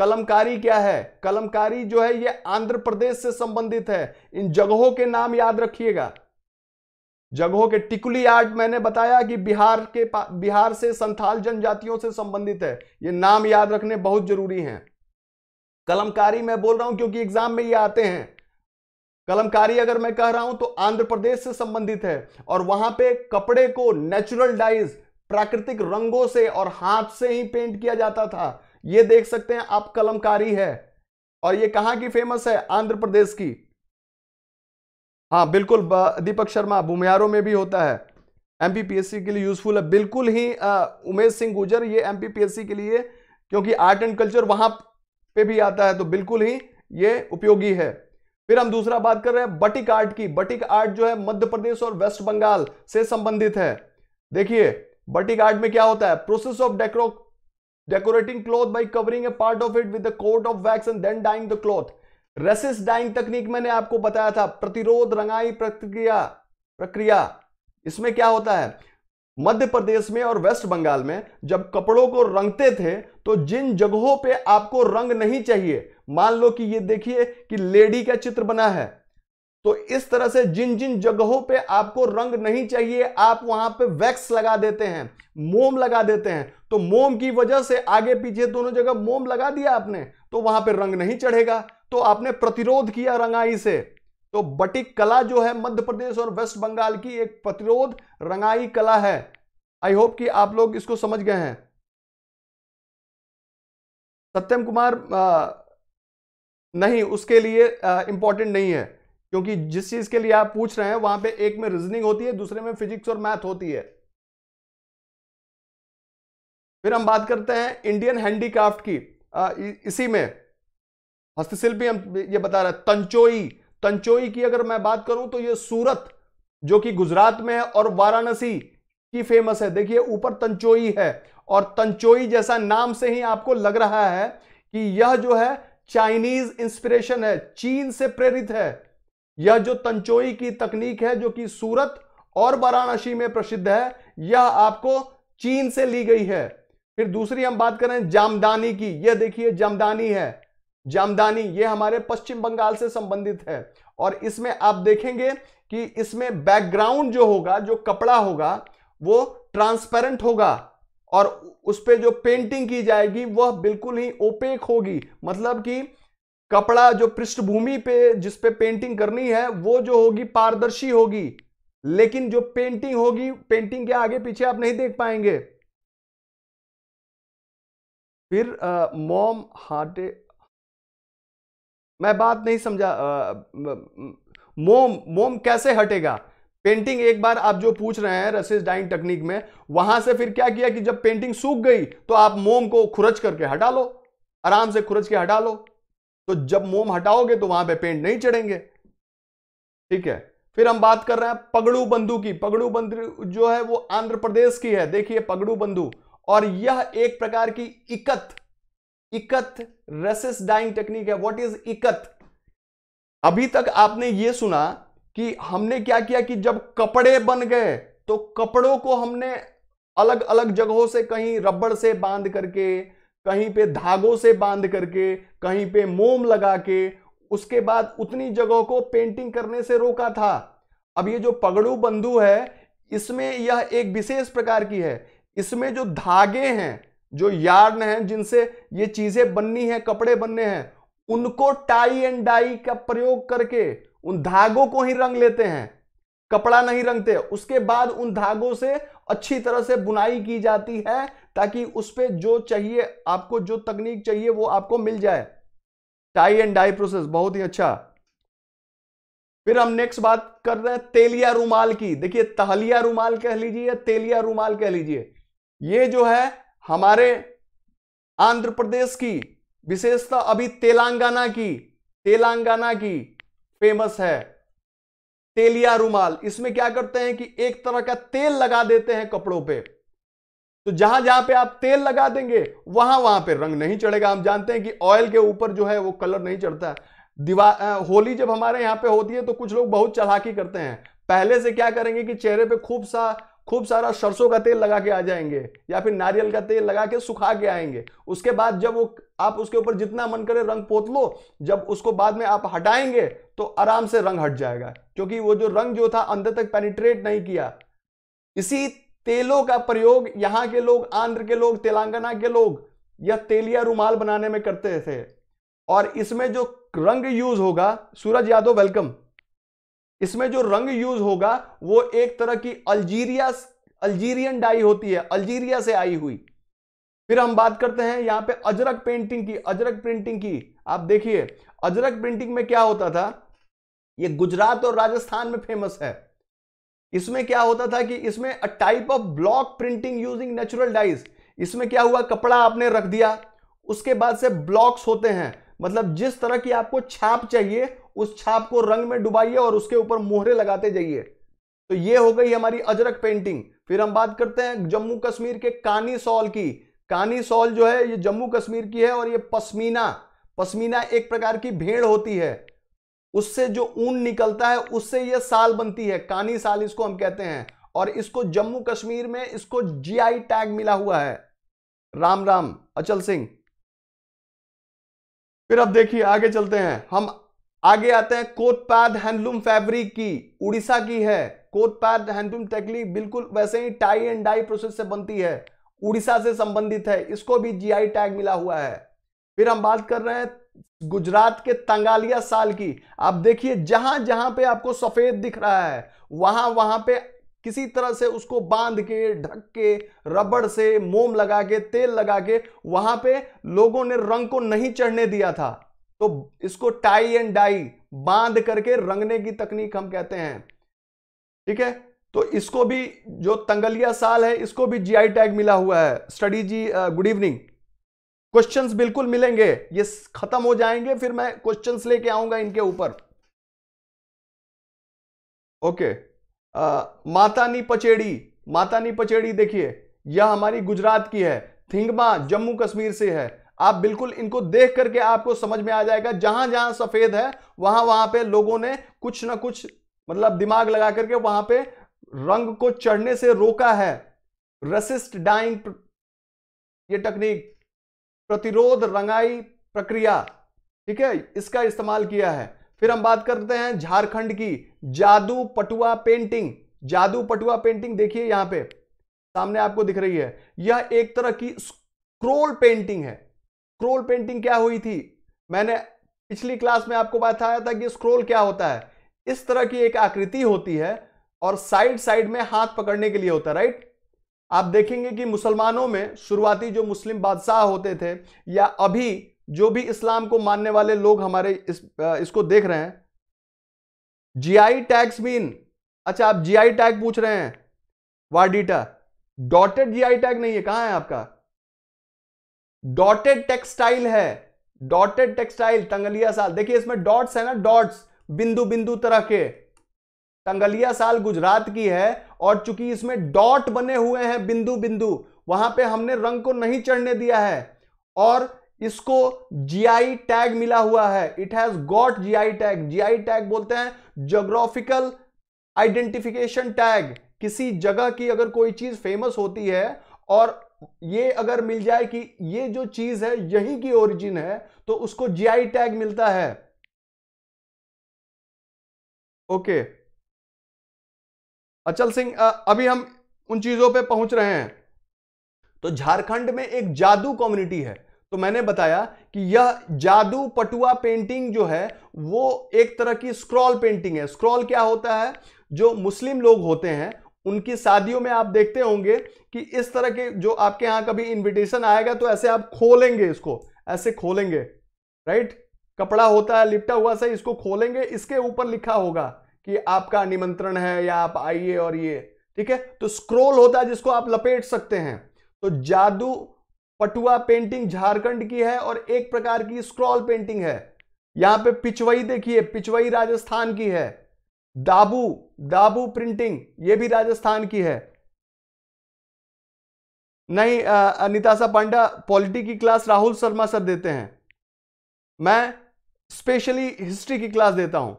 कलमकारी क्या है कलमकारी जो है ये आंध्र प्रदेश से संबंधित है इन जगहों के नाम याद रखिएगा जगहों के टिकुली आर्ट मैंने बताया कि बिहार के बिहार से संथाल जनजातियों से संबंधित है ये नाम याद रखने बहुत जरूरी हैं कलमकारी मैं बोल रहा हूं क्योंकि एग्जाम में ये आते हैं कलमकारी अगर मैं कह रहा हूं तो आंध्र प्रदेश से संबंधित है और वहां पे कपड़े को नेचुरल डाइज प्राकृतिक रंगों से और हाथ से ही पेंट किया जाता था ये देख सकते हैं आप कलमकारी है और ये कहां की फेमस है आंध्र प्रदेश की हाँ बिल्कुल दीपक शर्मा बुमियारो में भी होता है एमपीपीएससी के लिए यूजफुल है बिल्कुल ही आ, उमेश सिंह गुजर ये एमपीपीएससी के लिए क्योंकि आर्ट एंड कल्चर वहां पे भी आता है तो बिल्कुल ही ये उपयोगी है फिर हम दूसरा बात कर रहे हैं बटिक आर्ट की बटिक आर्ट जो है मध्य प्रदेश और वेस्ट बंगाल से संबंधित है देखिए बटिक आर्ट में क्या होता है process of decorate decorating cloth by covering a part of it with coat of wax and then dyeing the cloth resist dyeing तकनीक मैंने आपको बताया था प्रतिरोध रंगाई प्रक्रिया प्रक्रिया इसमें क्या होता है मध्य प्रदेश में और वेस्ट बंगाल में जब कपड़ों को रंगते थे तो जिन जगहों पे आपको रंग नहीं चाहिए मान लो कि ये देखिए कि लेडी का चित्र बना है तो इस तरह से जिन जिन जगहों पे आपको रंग नहीं चाहिए आप वहां पे वैक्स लगा देते हैं मोम लगा देते हैं तो मोम की वजह से आगे पीछे दोनों जगह मोम लगा दिया आपने तो वहां पे रंग नहीं चढ़ेगा तो आपने प्रतिरोध किया रंगाई से तो बटिक कला जो है मध्य प्रदेश और वेस्ट बंगाल की एक प्रतिरोध रंगाई कला है आई होप कि आप लोग इसको समझ गए हैं सत्यम कुमार आ, नहीं उसके लिए इंपॉर्टेंट नहीं है क्योंकि जिस चीज के लिए आप पूछ रहे हैं वहां पे एक में रीजनिंग होती है दूसरे में फिजिक्स और मैथ होती है फिर हम बात करते हैं इंडियन हैंडीक्राफ्ट की आ, इ, इसी में हस्तशिल्पी हम ये बता रहे तंचोई तंचोई की अगर मैं बात करूं तो ये सूरत जो कि गुजरात में है और वाराणसी की फेमस है देखिए ऊपर तंचोई है और तंचोई जैसा नाम से ही आपको लग रहा है कि यह जो है चाइनीज इंस्पिरेशन है चीन से प्रेरित है यह जो तंचोई की तकनीक है जो कि सूरत और वाराणसी में प्रसिद्ध है यह आपको चीन से ली गई है फिर दूसरी हम बात करें जामदानी की यह देखिए जामदानी है जामदानी यह हमारे पश्चिम बंगाल से संबंधित है और इसमें आप देखेंगे कि इसमें बैकग्राउंड जो होगा जो कपड़ा होगा वो ट्रांसपेरेंट होगा और उस पर पे जो पेंटिंग की जाएगी वह बिल्कुल ही ओपेक होगी मतलब कि कपड़ा जो पृष्ठभूमि पे जिस पे पेंटिंग करनी है वो जो होगी पारदर्शी होगी लेकिन जो पेंटिंग होगी पेंटिंग के आगे पीछे आप नहीं देख पाएंगे फिर मोम हाटे मैं बात नहीं समझा मोम मोम कैसे हटेगा पेंटिंग एक बार आप जो पूछ रहे हैं रसिस डाइंग टेक्निक में वहां से फिर क्या किया कि जब पेंटिंग सूख गई तो आप मोम को खुरच करके हटा लो आराम से खुरच के हटा लो तो जब मोम हटाओगे तो वहां पे पेंट नहीं चढ़ेंगे ठीक है फिर हम बात कर रहे हैं पगड़ू बंधु की पगड़ू बंधु जो है वो आंध्र प्रदेश की है देखिए पगड़ू बंधु और यह एक प्रकार की ikat ikat resist dyeing technique है व्हाट इज इकत अभी तक आपने ये सुना कि हमने क्या किया कि जब कपड़े बन गए तो कपड़ों को हमने अलग अलग जगहों से कहीं रबड़ से बांध करके कहीं पे धागों से बांध करके कहीं पे मोम लगा के उसके बाद उतनी जगह को पेंटिंग करने से रोका था अब ये जो पगड़ू बंधु है इसमें यह एक विशेष प्रकार की है इसमें जो धागे हैं जो यार्न हैं जिनसे ये चीजें बननी है कपड़े बनने हैं उनको टाई एंड डाई का प्रयोग करके उन धागों को ही रंग लेते हैं कपड़ा नहीं रंगते उसके बाद उन धागों से अच्छी तरह से बुनाई की जाती है ताकि उस पर जो चाहिए आपको जो तकनीक चाहिए वो आपको मिल जाए टाई एंड डाई प्रोसेस बहुत ही अच्छा फिर हम नेक्स्ट बात कर रहे हैं तेलिया रूमाल की देखिए तहलिया रूमाल कह लीजिए या तेलिया रूमाल कह लीजिए ये जो है हमारे आंध्र प्रदेश की विशेषता अभी तेलंगाना की तेलंगाना की फेमस है तेलिया रुमाल इसमें क्या करते हैं कि एक तरह का तेल लगा देते हैं कपड़ों पे तो जहां जहां पे आप तेल लगा देंगे वहां वहां पे रंग नहीं चढ़ेगा हम जानते हैं कि ऑयल के ऊपर जो है वो कलर नहीं चढ़ता दिवा होली जब हमारे यहां पे होती है तो कुछ लोग बहुत चढ़ाकी करते हैं पहले से क्या करेंगे कि चेहरे पे खूब सा खूब सारा सरसों का तेल लगा के आ जाएंगे या फिर नारियल का तेल लगा के सुखा के आएंगे उसके बाद जब वो आप उसके ऊपर जितना मन करे रंग पोत लो जब उसको बाद में आप हटाएंगे तो आराम से रंग हट जाएगा क्योंकि वो जो रंग जो था अंदर तक पेनिट्रेट नहीं किया इसी तेलों का प्रयोग यहाँ के लोग आंध्र के लोग तेलंगाना के लोग यह तेलिया रुमाल बनाने में करते थे और इसमें जो रंग यूज होगा सूरज यादव वेलकम इसमें जो रंग यूज होगा वो एक तरह की अल्जीरिया अल्जीरियन डाई होती है अल्जीरिया से आई हुई फिर हम बात करते हैं यहां पे अजरक पेंटिंग की अजरक प्रिंटिंग की आप देखिए अजरक प्रिंटिंग में क्या होता था ये गुजरात और राजस्थान में फेमस है इसमें क्या होता था कि इसमें a type of block printing using natural dyes इसमें क्या हुआ कपड़ा आपने रख दिया उसके बाद से ब्लॉक्स होते हैं मतलब जिस तरह की आपको छाप चाहिए उस छाप को रंग में डुबाइए और उसके ऊपर मोहरे लगाते जाइए तो ये हो गई हमारी अजरक पेंटिंग फिर हम बात करते हैं जम्मू कश्मीर के कानी सॉल की कानी सॉल जो है ये जम्मू कश्मीर की है और ये पश्मीना पश्मीना एक प्रकार की भेड़ होती है उससे जो ऊन निकलता है उससे ये साल बनती है कानी साल इसको हम कहते हैं और इसको जम्मू कश्मीर में इसको जीआई टैग मिला हुआ है राम राम अचल सिंह फिर अब देखिए आगे चलते हैं हम आगे आते हैं कोटपैड हैंडलूम फैब्रिक की उड़ीसा की है कोटपैड हैंडलूम टेक्निक बिल्कुल वैसे ही टाई एंड डाई प्रोसेस से बनती है उड़ीसा से संबंधित है इसको भी जीआई टैग मिला हुआ है फिर हम बात कर रहे हैं गुजरात के तंगालिया साल की आप देखिए जहां जहां पे आपको सफेद दिख रहा है वहां वहां पे किसी तरह से उसको बांध के ढक के रबड़ से मोम लगा के तेल लगा के वहां पे लोगों ने रंग को नहीं चढ़ने दिया था तो इसको टाई एंड डाई बांध करके रंगने की तकनीक हम कहते हैं ठीक है तो इसको भी जो तंगलिया साल है इसको भी जीआई टैग मिला हुआ है study ji good evening questions बिल्कुल मिलेंगे ये खत्म हो जाएंगे फिर मैं क्वेश्चंस लेके आऊंगा इनके ऊपर ओके okay. आ, मातानी पचेड़ी मातानी पचेड़ी देखिए यह हमारी गुजरात की है थिंगमा जम्मू कश्मीर से है आप बिल्कुल इनको देख करके आपको समझ में आ जाएगा जहां जहां सफेद है वहां वहां पे लोगों ने कुछ ना कुछ मतलब दिमाग लगा करके वहां पे रंग को चढ़ने से रोका है रसिस्ट डाइंग ये टेक्निक प्रतिरोध रंगाई प्रक्रिया ठीक है इसका इस्तेमाल किया है फिर हम बात करते हैं झारखंड की जादू पटुआ पेंटिंग जादू पटुआ पेंटिंग देखिए यहां पे सामने आपको दिख रही है यह एक तरह की स्क्रोल पेंटिंग है स्क्रोल पेंटिंग क्या हुई थी मैंने पिछली क्लास में आपको बताया था कि स्क्रोल क्या होता है इस तरह की एक आकृति होती है और साइड साइड में हाथ पकड़ने के लिए होता है राइट आप देखेंगे कि मुसलमानों में शुरुआती जो मुस्लिम बादशाह होते थे या अभी जो भी इस्लाम को मानने वाले लोग हमारे इस इसको देख रहे हैं जीआई टैग्स मीन अच्छा आप जीआई टैग पूछ रहे हैं वार्डिटा डॉटेड जीआई टैग नहीं है कहां है आपका डॉटेड टेक्सटाइल है डॉटेड टेक्सटाइल टंगलिया साल देखिए इसमें डॉट्स है ना डॉट्स बिंदु बिंदु तरह के टंगलिया साल गुजरात की है और चूंकि इसमें डॉट बने हुए हैं बिंदु बिंदु वहां पे हमने रंग को नहीं चढ़ने दिया है और इसको जीआई टैग मिला हुआ है it has got GI tag GI tag बोलते हैं जोग्राफिकल आइडेंटिफिकेशन टैग किसी जगह की अगर कोई चीज फेमस होती है और ये अगर मिल जाए कि ये जो चीज है यहीं की ओरिजिन है तो उसको जीआई टैग मिलता है ओके अचल सिंह अभी हम उन चीजों पे पहुंच रहे हैं तो झारखंड में एक जादू कम्युनिटी है तो मैंने बताया कि यह जादू पटुआ पेंटिंग जो है वो एक तरह की स्क्रॉल पेंटिंग है स्क्रॉल क्या होता है जो मुस्लिम लोग होते हैं उनकी शादियों में आप देखते होंगे कि इस तरह के जो आपके यहां कभी इनविटेशन आएगा तो ऐसे आप खोलेंगे इसको ऐसे खोलेंगे राइट कपड़ा होता है लिपटा हुआ सा इसको खोलेंगे इसके ऊपर लिखा होगा कि आपका निमंत्रण है या आप आइए और ये ठीक है तो स्क्रोल होता है जिसको आप लपेट सकते हैं तो जादू पटुआ पेंटिंग झारखंड की है और एक प्रकार की स्क्रॉल पेंटिंग है यहां पे पिचवई देखिए पिचवई राजस्थान की है दाबू दाबू प्रिंटिंग ये भी राजस्थान की है नहीं अनिताशा पांडा पॉलिटी की क्लास राहुल शर्मा सर देते हैं मैं स्पेशली हिस्ट्री की क्लास देता हूं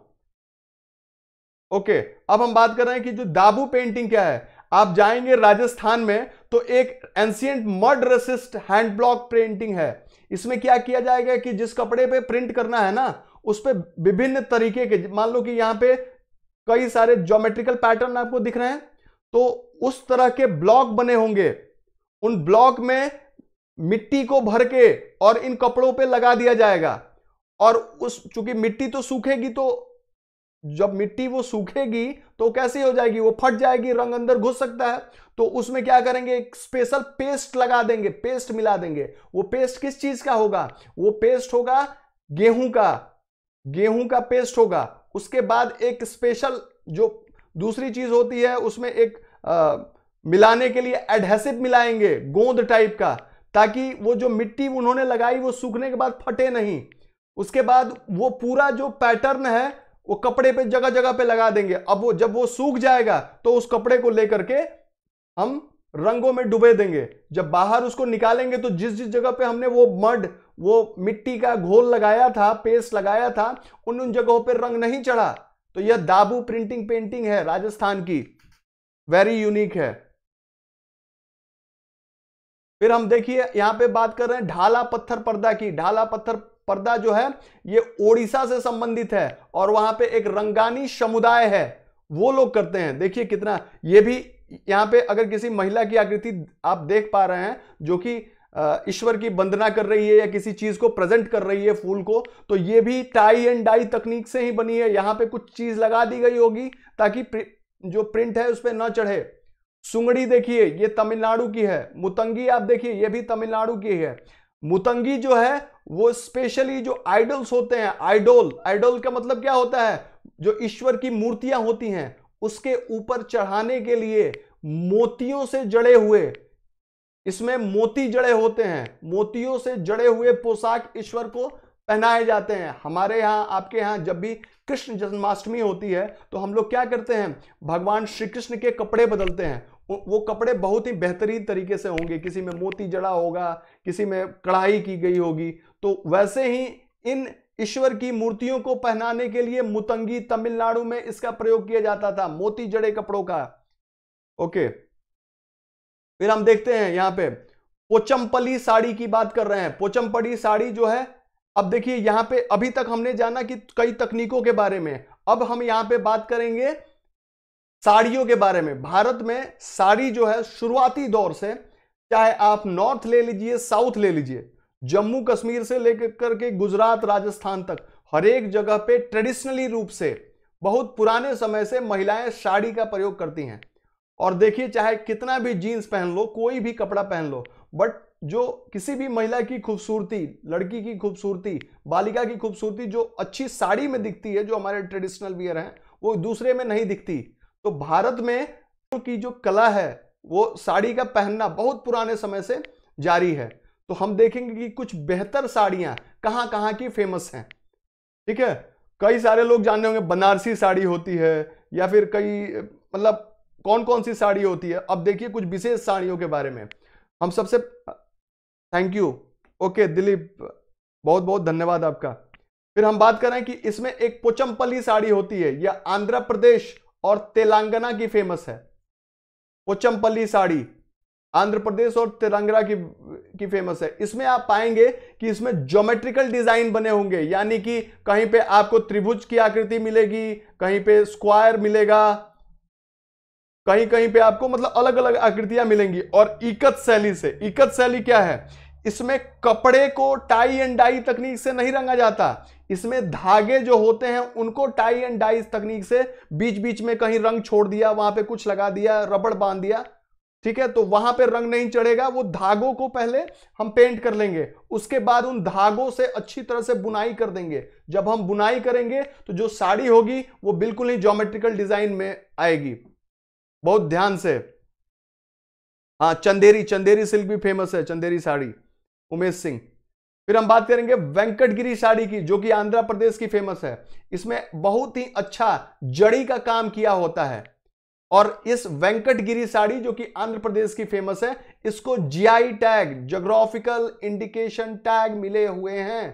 ओके अब हम बात कर रहे हैं कि जो दाबू पेंटिंग क्या है आप जाएंगे राजस्थान में तो एक ancient mud resist hand block printing है इसमें क्या किया जाएगा कि जिस कपड़े पे प्रिंट करना है ना उस पर विभिन्न तरीके के मान लो कि यहां पे कई सारे ज्योमेट्रिकल पैटर्न आपको दिख रहे हैं तो उस तरह के ब्लॉक बने होंगे उन ब्लॉक में मिट्टी को भर के और इन कपड़ों पे लगा दिया जाएगा और उस चूंकि मिट्टी तो सूखेगी तो जब मिट्टी वो सूखेगी तो कैसी हो जाएगी वो फट जाएगी रंग अंदर घुस सकता है तो उसमें क्या करेंगे एक स्पेशल पेस्ट लगा देंगे पेस्ट मिला देंगे वो पेस्ट किस चीज का होगा वो पेस्ट होगा गेहूं का गेहूं का पेस्ट होगा उसके बाद एक स्पेशल जो दूसरी चीज होती है उसमें एक आ, मिलाने के लिए एडहेसिव मिलाएंगे गोंद टाइप का ताकि वो जो मिट्टी उन्होंने लगाई वो सूखने के बाद फटे नहीं उसके बाद वो पूरा जो पैटर्न है वो कपड़े पे जगह जगह पे लगा देंगे अब वो जब वो सूख जाएगा तो उस कपड़े को लेकर के हम रंगों में डुबे देंगे जब बाहर उसको निकालेंगे तो जिस जिस जगह पे हमने वो मड वो मिट्टी का घोल लगाया था पेस्ट लगाया था उन उन जगहों पर रंग नहीं चढ़ा तो यह दाबू प्रिंटिंग पेंटिंग है राजस्थान की वेरी यूनिक है फिर हम देखिए यहां पे बात कर रहे हैं ढाला पत्थर पर्दा की ढाला पत्थर पर्दा जो है ये ओडिशा से संबंधित है और वहां पे एक रंगानी समुदाय है वो लोग करते हैं देखिए कितना ये भी यहाँ पे अगर किसी महिला की आकृति आप देख पा रहे हैं जो कि ईश्वर की वंदना कर रही है या किसी चीज को प्रेजेंट कर रही है फूल को तो ये भी टाई एंड डाई तकनीक से ही बनी है यहाँ पे कुछ चीज लगा दी गई होगी ताकि जो प्रिंट है उस पर न चढ़े सुंगड़ी देखिए ये तमिलनाडु की है मुतंगी आप देखिए ये भी तमिलनाडु की है मुतंगी जो है वो स्पेशली जो आइडल्स होते हैं आइडोल आइडोल का मतलब क्या होता है जो ईश्वर की मूर्तियां होती हैं उसके ऊपर चढ़ाने के लिए मोतियों से जड़े हुए इसमें मोती जड़े होते हैं मोतियों से जड़े हुए पोशाक ईश्वर को पहनाए जाते हैं हमारे यहाँ आपके यहाँ जब भी कृष्ण जन्माष्टमी होती है तो हम लोग क्या करते हैं भगवान श्री कृष्ण के कपड़े बदलते हैं वो कपड़े बहुत ही बेहतरीन तरीके से होंगे किसी में मोती जड़ा होगा किसी में कढ़ाई की गई होगी तो वैसे ही इन ईश्वर की मूर्तियों को पहनाने के लिए मुतंगी तमिलनाडु में इसका प्रयोग किया जाता था मोती जड़े कपड़ों का ओके फिर हम देखते हैं यहां पे पोचमपली साड़ी की बात कर रहे हैं पोचमपड़ी साड़ी जो है अब देखिए यहां पे अभी तक हमने जाना कि कई तकनीकों के बारे में अब हम यहां पे बात करेंगे साड़ियों के बारे में भारत में साड़ी जो है शुरुआती दौर से चाहे आप नॉर्थ ले लीजिए साउथ ले लीजिए जम्मू कश्मीर से लेकर करके गुजरात राजस्थान तक हर एक जगह पे ट्रेडिशनली रूप से बहुत पुराने समय से महिलाएं साड़ी का प्रयोग करती हैं और देखिए चाहे कितना भी जीन्स पहन लो कोई भी कपड़ा पहन लो बट जो किसी भी महिला की खूबसूरती लड़की की खूबसूरती बालिका की खूबसूरती जो अच्छी साड़ी में दिखती है जो हमारे ट्रेडिशनल वियर हैं वो दूसरे में नहीं दिखती तो भारत में की जो कला है वो साड़ी का पहनना बहुत पुराने समय से जारी है तो हम देखेंगे कि कुछ बेहतर साड़ियां कहाँ कहां की फेमस हैं ठीक है कई सारे लोग जानने होंगे बनारसी साड़ी होती है या फिर कई मतलब कौन कौन सी साड़ी होती है अब देखिए कुछ विशेष साड़ियों के बारे में हम सबसे थैंक यू ओके दिलीप बहुत बहुत धन्यवाद आपका फिर हम बात करें कि इसमें एक पोचमपली साड़ी होती है या आंध्र प्रदेश और तेलंगाना की फेमस है पोचमपल्ली साड़ी आंध्र प्रदेश और तेलंगाना की की फेमस है इसमें आप पाएंगे कि इसमें ज्योमेट्रिकल डिजाइन बने होंगे यानी कि कहीं पे आपको त्रिभुज की आकृति मिलेगी कहीं पे स्क्वायर मिलेगा कहीं कहीं पे आपको मतलब अलग अलग आकृतियां मिलेंगी और इकत शैली से इकत शैली क्या है इसमें कपड़े को टाई एंड डाई तकनीक से नहीं रंगा जाता इसमें धागे जो होते हैं उनको टाई एंड डाइज तकनीक से बीच बीच में कहीं रंग छोड़ दिया वहां पे कुछ लगा दिया रबड़ बांध दिया ठीक है तो वहां पे रंग नहीं चढ़ेगा वो धागों को पहले हम पेंट कर लेंगे उसके बाद उन धागों से अच्छी तरह से बुनाई कर देंगे जब हम बुनाई करेंगे तो जो साड़ी होगी वो बिल्कुल ही ज्योमेट्रिकल डिजाइन में आएगी बहुत ध्यान से हाँ चंदेरी चंदेरी सिल्क भी फेमस है चंदेरी साड़ी उमेश सिंह फिर हम बात करेंगे वेंकटगिरी साड़ी की जो कि आंध्र प्रदेश की फेमस है इसमें बहुत ही अच्छा जड़ी का काम किया होता है और इस वेंकटगिरी साड़ी जो कि आंध्र प्रदेश की फेमस है इसको GI tag geographical indication tag मिले हुए हैं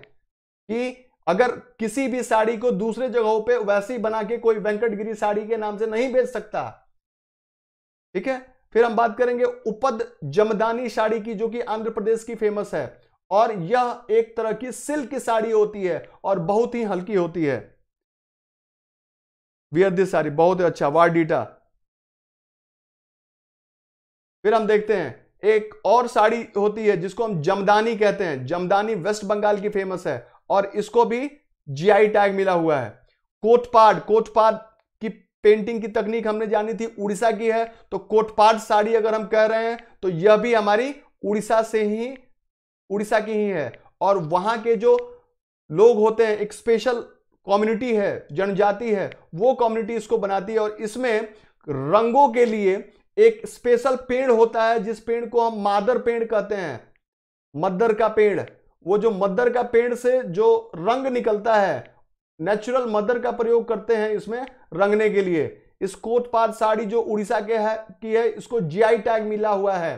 कि अगर किसी भी साड़ी को दूसरे जगहों पे वैसी बना के कोई वेंकटगिरी साड़ी के नाम से नहीं बेच सकता ठीक है फिर हम बात करेंगे उपद जमदानी साड़ी की जो कि आंध्र प्रदेश की फेमस है और यह एक तरह की सिल्क की साड़ी होती है और बहुत ही हल्की होती है वियर दिस साड़ी बहुत ही अच्छा वार्डिटा फिर हम देखते हैं एक और साड़ी होती है जिसको हम जमदानी कहते हैं जमदानी वेस्ट बंगाल की फेमस है और इसको भी जीआई टैग मिला हुआ है कोटपाड कोटपाड की पेंटिंग की तकनीक हमने जानी थी उड़ीसा की है तो कोटपाड साड़ी अगर हम कह रहे हैं तो यह भी हमारी उड़ीसा से ही उड़ीसा की ही है और वहां के जो लोग होते हैं एक स्पेशल कम्युनिटी है जनजाति है वो कम्युनिटी इसको बनाती है और इसमें रंगों के लिए एक स्पेशल पेड़ होता है जिस पेड़ को हम मादर पेड़ कहते हैं मद्दर का पेड़ वो जो मद्दर का पेड़ से जो रंग निकलता है नेचुरल मदर का प्रयोग करते हैं इसमें रंगने के लिए इस कोतपाद साड़ी जो उड़ीसा के है की है इसको जीआई टैग मिला हुआ है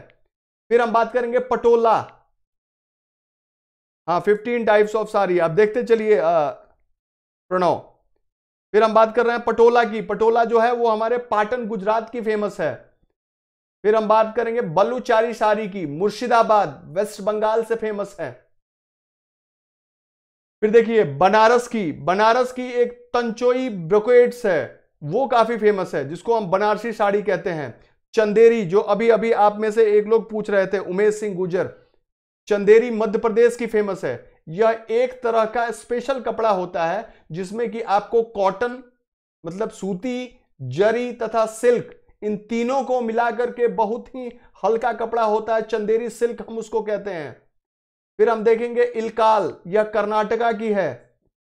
फिर हम बात करेंगे पटोला हाँ फिफ्टीन टाइप्स ऑफ साड़ी आप देखते चलिए प्रणव फिर हम बात कर रहे हैं पटोला की पटोला जो है वो हमारे पाटन गुजरात की फेमस है फिर हम बात करेंगे बलूचारी साड़ी की मुर्शिदाबाद वेस्ट बंगाल से फेमस है फिर देखिए बनारस की बनारस की एक तंचोई ब्रोकेट्स है वो काफी फेमस है जिसको हम बनारसी साड़ी कहते हैं चंदेरी जो अभी अभी आप में से एक लोग पूछ रहे थे उमेश सिंह गुजर चंदेरी मध्य प्रदेश की फेमस है यह एक तरह का स्पेशल कपड़ा होता है जिसमें कि आपको कॉटन मतलब सूती जरी तथा सिल्क इन तीनों को मिलाकर के बहुत ही हल्का कपड़ा होता है चंदेरी सिल्क हम उसको कहते हैं फिर हम देखेंगे इलकाल यह कर्नाटका की है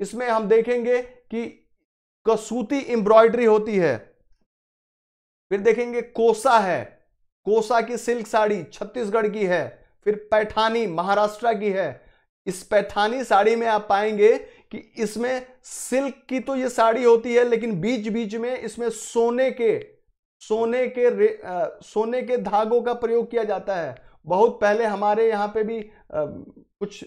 इसमें हम देखेंगे कि कसूती एम्ब्रॉयडरी होती है फिर देखेंगे कोसा है कोसा की सिल्क साड़ी छत्तीसगढ़ की है फिर पैठानी महाराष्ट्र की है इस पैठानी साड़ी में आप पाएंगे कि इसमें सिल्क की तो ये साड़ी होती है लेकिन बीच बीच में इसमें सोने के सोने के आ, सोने के धागों का प्रयोग किया जाता है बहुत पहले हमारे यहाँ पे भी आ, कुछ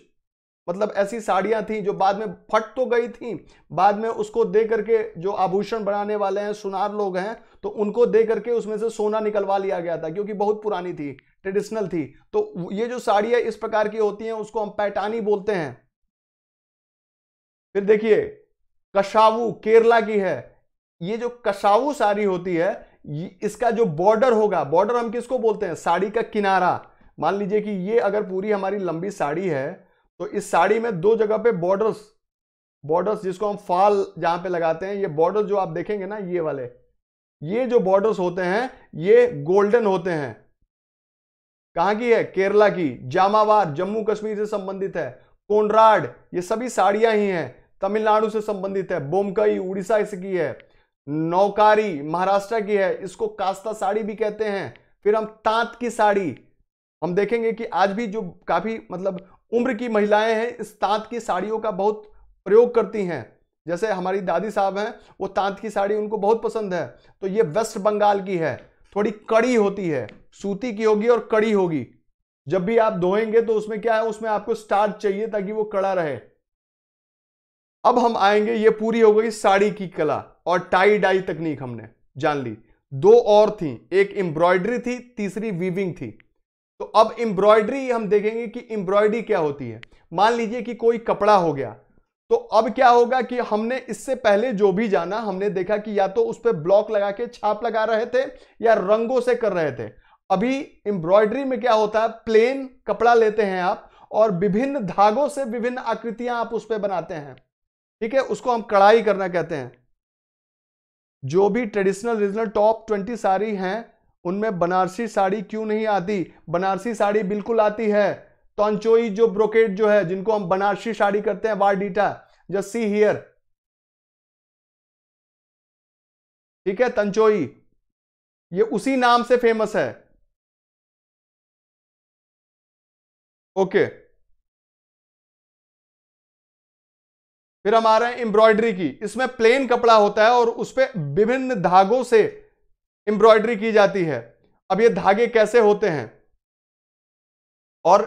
मतलब ऐसी साड़ियां थी जो बाद में फट तो गई थी बाद में उसको दे करके जो आभूषण बनाने वाले हैं सुनार लोग हैं तो उनको दे करके उसमें से सोना निकलवा लिया गया था क्योंकि बहुत पुरानी थी ट्रेडिशनल थी तो ये जो साड़ियां इस प्रकार की होती हैं उसको हम पैटानी बोलते हैं फिर देखिए कशावू केरला की है ये जो कशावू साड़ी होती है इसका जो बॉर्डर होगा बॉर्डर हम किसको बोलते हैं साड़ी का किनारा मान लीजिए कि ये अगर पूरी हमारी लंबी साड़ी है तो इस साड़ी में दो जगह पे बॉर्डर्स बॉर्डर्स जिसको हम फाल जहां पे लगाते हैं ये बॉर्डर जो आप देखेंगे ना ये वाले ये जो बॉर्डर्स होते हैं ये गोल्डन होते हैं कहा की है केरला की जामावार जम्मू कश्मीर से संबंधित है कोंडराड ये सभी साड़ियां ही हैं तमिलनाडु से संबंधित है बोमकई उड़ीसा की है नौकारी महाराष्ट्र की है इसको कास्ता साड़ी भी कहते हैं फिर हम तांत की साड़ी हम देखेंगे कि आज भी जो काफी मतलब उम्र की महिलाएं हैं इस तांत की साड़ियों का बहुत प्रयोग करती हैं जैसे हमारी दादी साहब हैं वो तांत की साड़ी उनको बहुत पसंद है तो ये वेस्ट बंगाल की है थोड़ी कड़ी होती है सूती की होगी और कड़ी होगी जब भी आप धोएंगे तो उसमें क्या है उसमें आपको स्टार्च चाहिए ताकि वो कड़ा रहे अब हम आएंगे ये पूरी हो गई साड़ी की कला और टाई डाई तकनीक हमने जान ली दो और थी एक एम्ब्रॉयडरी थी तीसरी वीविंग थी तो अब एम्ब्रॉयडरी हम देखेंगे कि एम्ब्रॉयडरी क्या होती है मान लीजिए कि कोई कपड़ा हो गया तो अब क्या होगा कि हमने इससे पहले जो भी जाना हमने देखा कि या तो उस पर ब्लॉक लगा के छाप लगा रहे थे या रंगों से कर रहे थे अभी एम्ब्रॉयडरी में क्या होता है प्लेन कपड़ा लेते हैं आप और विभिन्न धागों से विभिन्न आकृतियां आप उस पर बनाते हैं ठीक है उसको हम कढ़ाई करना कहते हैं जो भी ट्रेडिशनल रीजनल टॉप ट्वेंटी सारी हैं उनमें बनारसी साड़ी क्यों नहीं आती बनारसी साड़ी बिल्कुल आती है तोंचोई जो ब्रोकेट जो है जिनको हम बनारसी साड़ी करते हैं डीटा जस्ट सी हियर ठीक है तंचोई ये उसी नाम से फेमस है ओके फिर हैं एम्ब्रॉयडरी की इसमें प्लेन कपड़ा होता है और उस पर विभिन्न धागों से एम्ब्रॉयडरी की जाती है अब ये धागे कैसे होते हैं और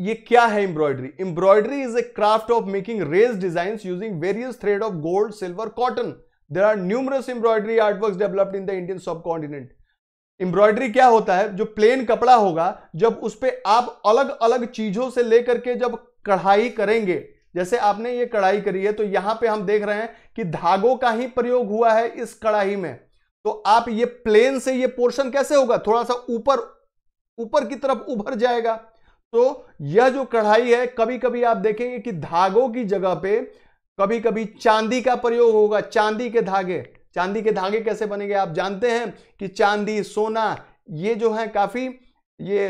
ये क्या है embroidery embroidery is a craft of making raise design using various thread of gold silver cotton there are numerous embroidery artwork developed in the Indian subcontinent embroidery क्या होता है जो प्लेन कपड़ा होगा जब उस पर आप अलग अलग चीजों से लेकर के जब कढ़ाई करेंगे जैसे आपने ये कढ़ाई करी है तो यहां पे हम देख रहे हैं कि धागों का ही प्रयोग हुआ है इस कढ़ाई में तो आप ये प्लेन से ये पोर्शन कैसे होगा थोड़ा सा ऊपर ऊपर की तरफ उभर जाएगा तो यह जो कढ़ाई है कभी कभी आप देखेंगे कि धागों की जगह पे कभी कभी चांदी का प्रयोग होगा चांदी के धागे चांदी के धागे कैसे बनेंगे आप जानते हैं कि चांदी सोना ये जो है काफी ये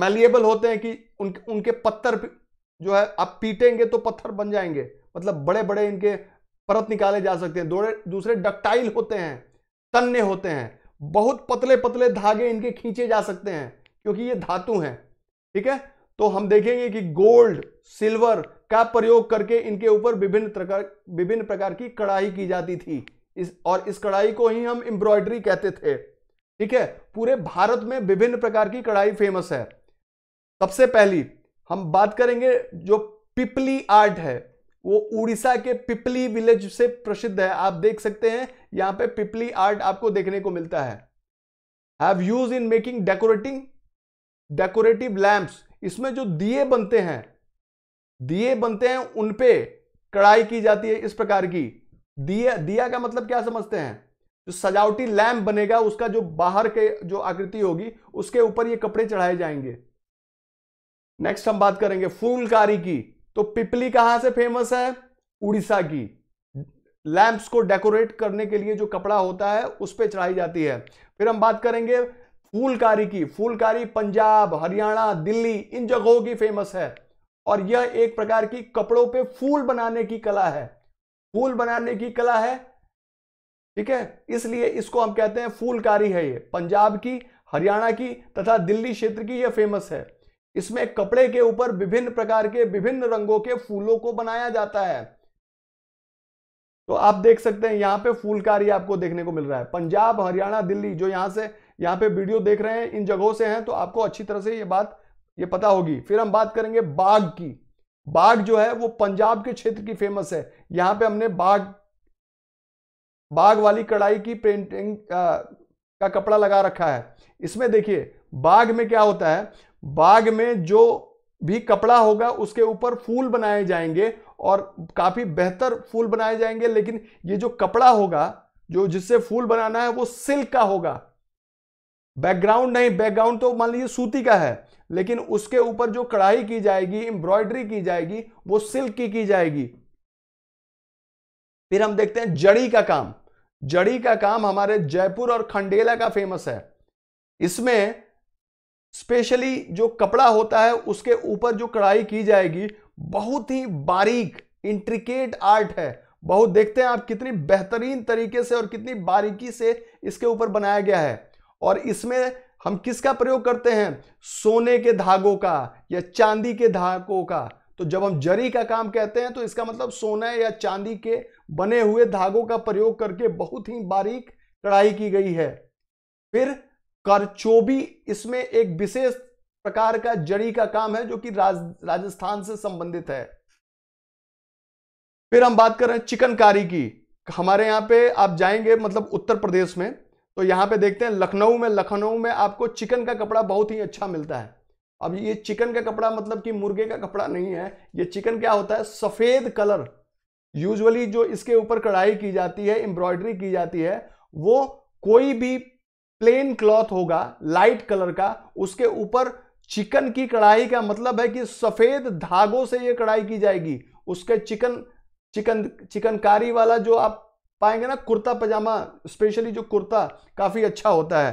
मैलिएबल होते हैं कि उन, उनके पत्थर जो है आप पीटेंगे तो पत्थर बन जाएंगे मतलब बड़े बड़े इनके परत निकाले जा सकते हैं दूसरे डक्टाइल होते हैं तन्ने होते हैं बहुत पतले पतले धागे इनके खींचे जा सकते हैं क्योंकि ये धातु हैं ठीक है तो हम देखेंगे कि गोल्ड सिल्वर का प्रयोग करके इनके ऊपर विभिन्न प्रकार विभिन्न प्रकार की कढ़ाई की जाती थी इस और इस कढ़ाई को ही हम एम्ब्रॉयडरी कहते थे ठीक है पूरे भारत में विभिन्न प्रकार की कढ़ाई फेमस है सबसे पहली हम बात करेंगे जो पिपली आर्ट है वो उड़ीसा के पिपली विलेज से प्रसिद्ध है आप देख सकते हैं यहां पे पिपली आर्ट आपको देखने को मिलता है have use in making decorating decorative lamps इसमें जो दिए बनते हैं दिए बनते हैं उनपे कड़ाई की जाती है इस प्रकार की दिया दिया का मतलब क्या समझते हैं जो सजावटी लैम्प बनेगा उसका जो बाहर के जो आकृति होगी उसके ऊपर ये कपड़े चढ़ाए जाएंगे नेक्स्ट हम बात करेंगे फूलकारी की तो पिपली कहां से फेमस है उड़ीसा की लैंप्स को डेकोरेट करने के लिए जो कपड़ा होता है उस पर चढ़ाई जाती है फिर हम बात करेंगे फूलकारी की फूलकारी पंजाब हरियाणा दिल्ली इन जगहों की फेमस है और यह एक प्रकार की कपड़ों पे फूल बनाने की कला है फूल बनाने की कला है ठीक है इसलिए इसको हम कहते हैं फूलकारी है ये पंजाब की हरियाणा की तथा दिल्ली क्षेत्र की यह फेमस है इसमें कपड़े के ऊपर विभिन्न प्रकार के विभिन्न रंगों के फूलों को बनाया जाता है तो आप देख सकते हैं यहां पे फूलकारी आपको देखने को मिल रहा है पंजाब हरियाणा दिल्ली जो यहां से यहां पे वीडियो देख रहे हैं इन जगहों से हैं तो आपको अच्छी तरह से ये बात ये पता होगी फिर हम बात करेंगे बाघ की बाघ जो है वो पंजाब के क्षेत्र की फेमस है यहां पे हमने बाघ बाघ वाली कढ़ाई की पेंटिंग का कपड़ा लगा रखा है इसमें देखिए बाघ में क्या होता है बाग में जो भी कपड़ा होगा उसके ऊपर फूल बनाए जाएंगे और काफ़ी बेहतर फूल बनाए जाएंगे लेकिन ये जो कपड़ा होगा जो जिससे फूल बनाना है वो सिल्क का होगा बैकग्राउंड नहीं बैकग्राउंड तो मान लीजिए सूती का है लेकिन उसके ऊपर जो कढ़ाई की जाएगी एम्ब्रॉयडरी की जाएगी वो सिल्क की की जाएगी फिर हम देखते हैं जड़ी का काम जड़ी का काम हमारे जयपुर और खंडेला का फेमस है इसमें स्पेशली जो कपड़ा होता है उसके ऊपर जो कढ़ाई की जाएगी बहुत ही बारीक इंट्रिकेट आर्ट है बहुत देखते हैं आप कितनी बेहतरीन तरीके से और कितनी बारीकी से इसके ऊपर बनाया गया है और इसमें हम किसका प्रयोग करते हैं सोने के धागों का या चांदी के धागों का तो जब हम जरी का काम कहते हैं तो इसका मतलब सोना या चांदी के बने हुए धागों का प्रयोग करके बहुत ही बारीक कढ़ाई की गई है फिर करचोबी इसमें एक विशेष प्रकार का जड़ी का काम है जो कि राज, राजस्थान से संबंधित है फिर हम बात कर रहे हैं चिकनकारी की हमारे यहां पे आप जाएंगे मतलब उत्तर प्रदेश में तो यहां पे देखते हैं लखनऊ में लखनऊ में आपको चिकन का कपड़ा बहुत ही अच्छा मिलता है अब ये चिकन का कपड़ा मतलब कि मुर्गे का कपड़ा नहीं है ये चिकन क्या होता है सफ़ेद कलर यूजुअली जो इसके ऊपर कढ़ाई की जाती है एम्ब्रॉयडरी की जाती है वो कोई भी प्लेन क्लॉथ होगा लाइट कलर का उसके ऊपर चिकन की कढ़ाई का मतलब है कि सफेद धागों से यह कढ़ाई की जाएगी उसके चिकन चिकन चिकनकारी वाला जो आप पाएंगे ना कुर्ता पजामा स्पेशली जो कुर्ता काफी अच्छा होता है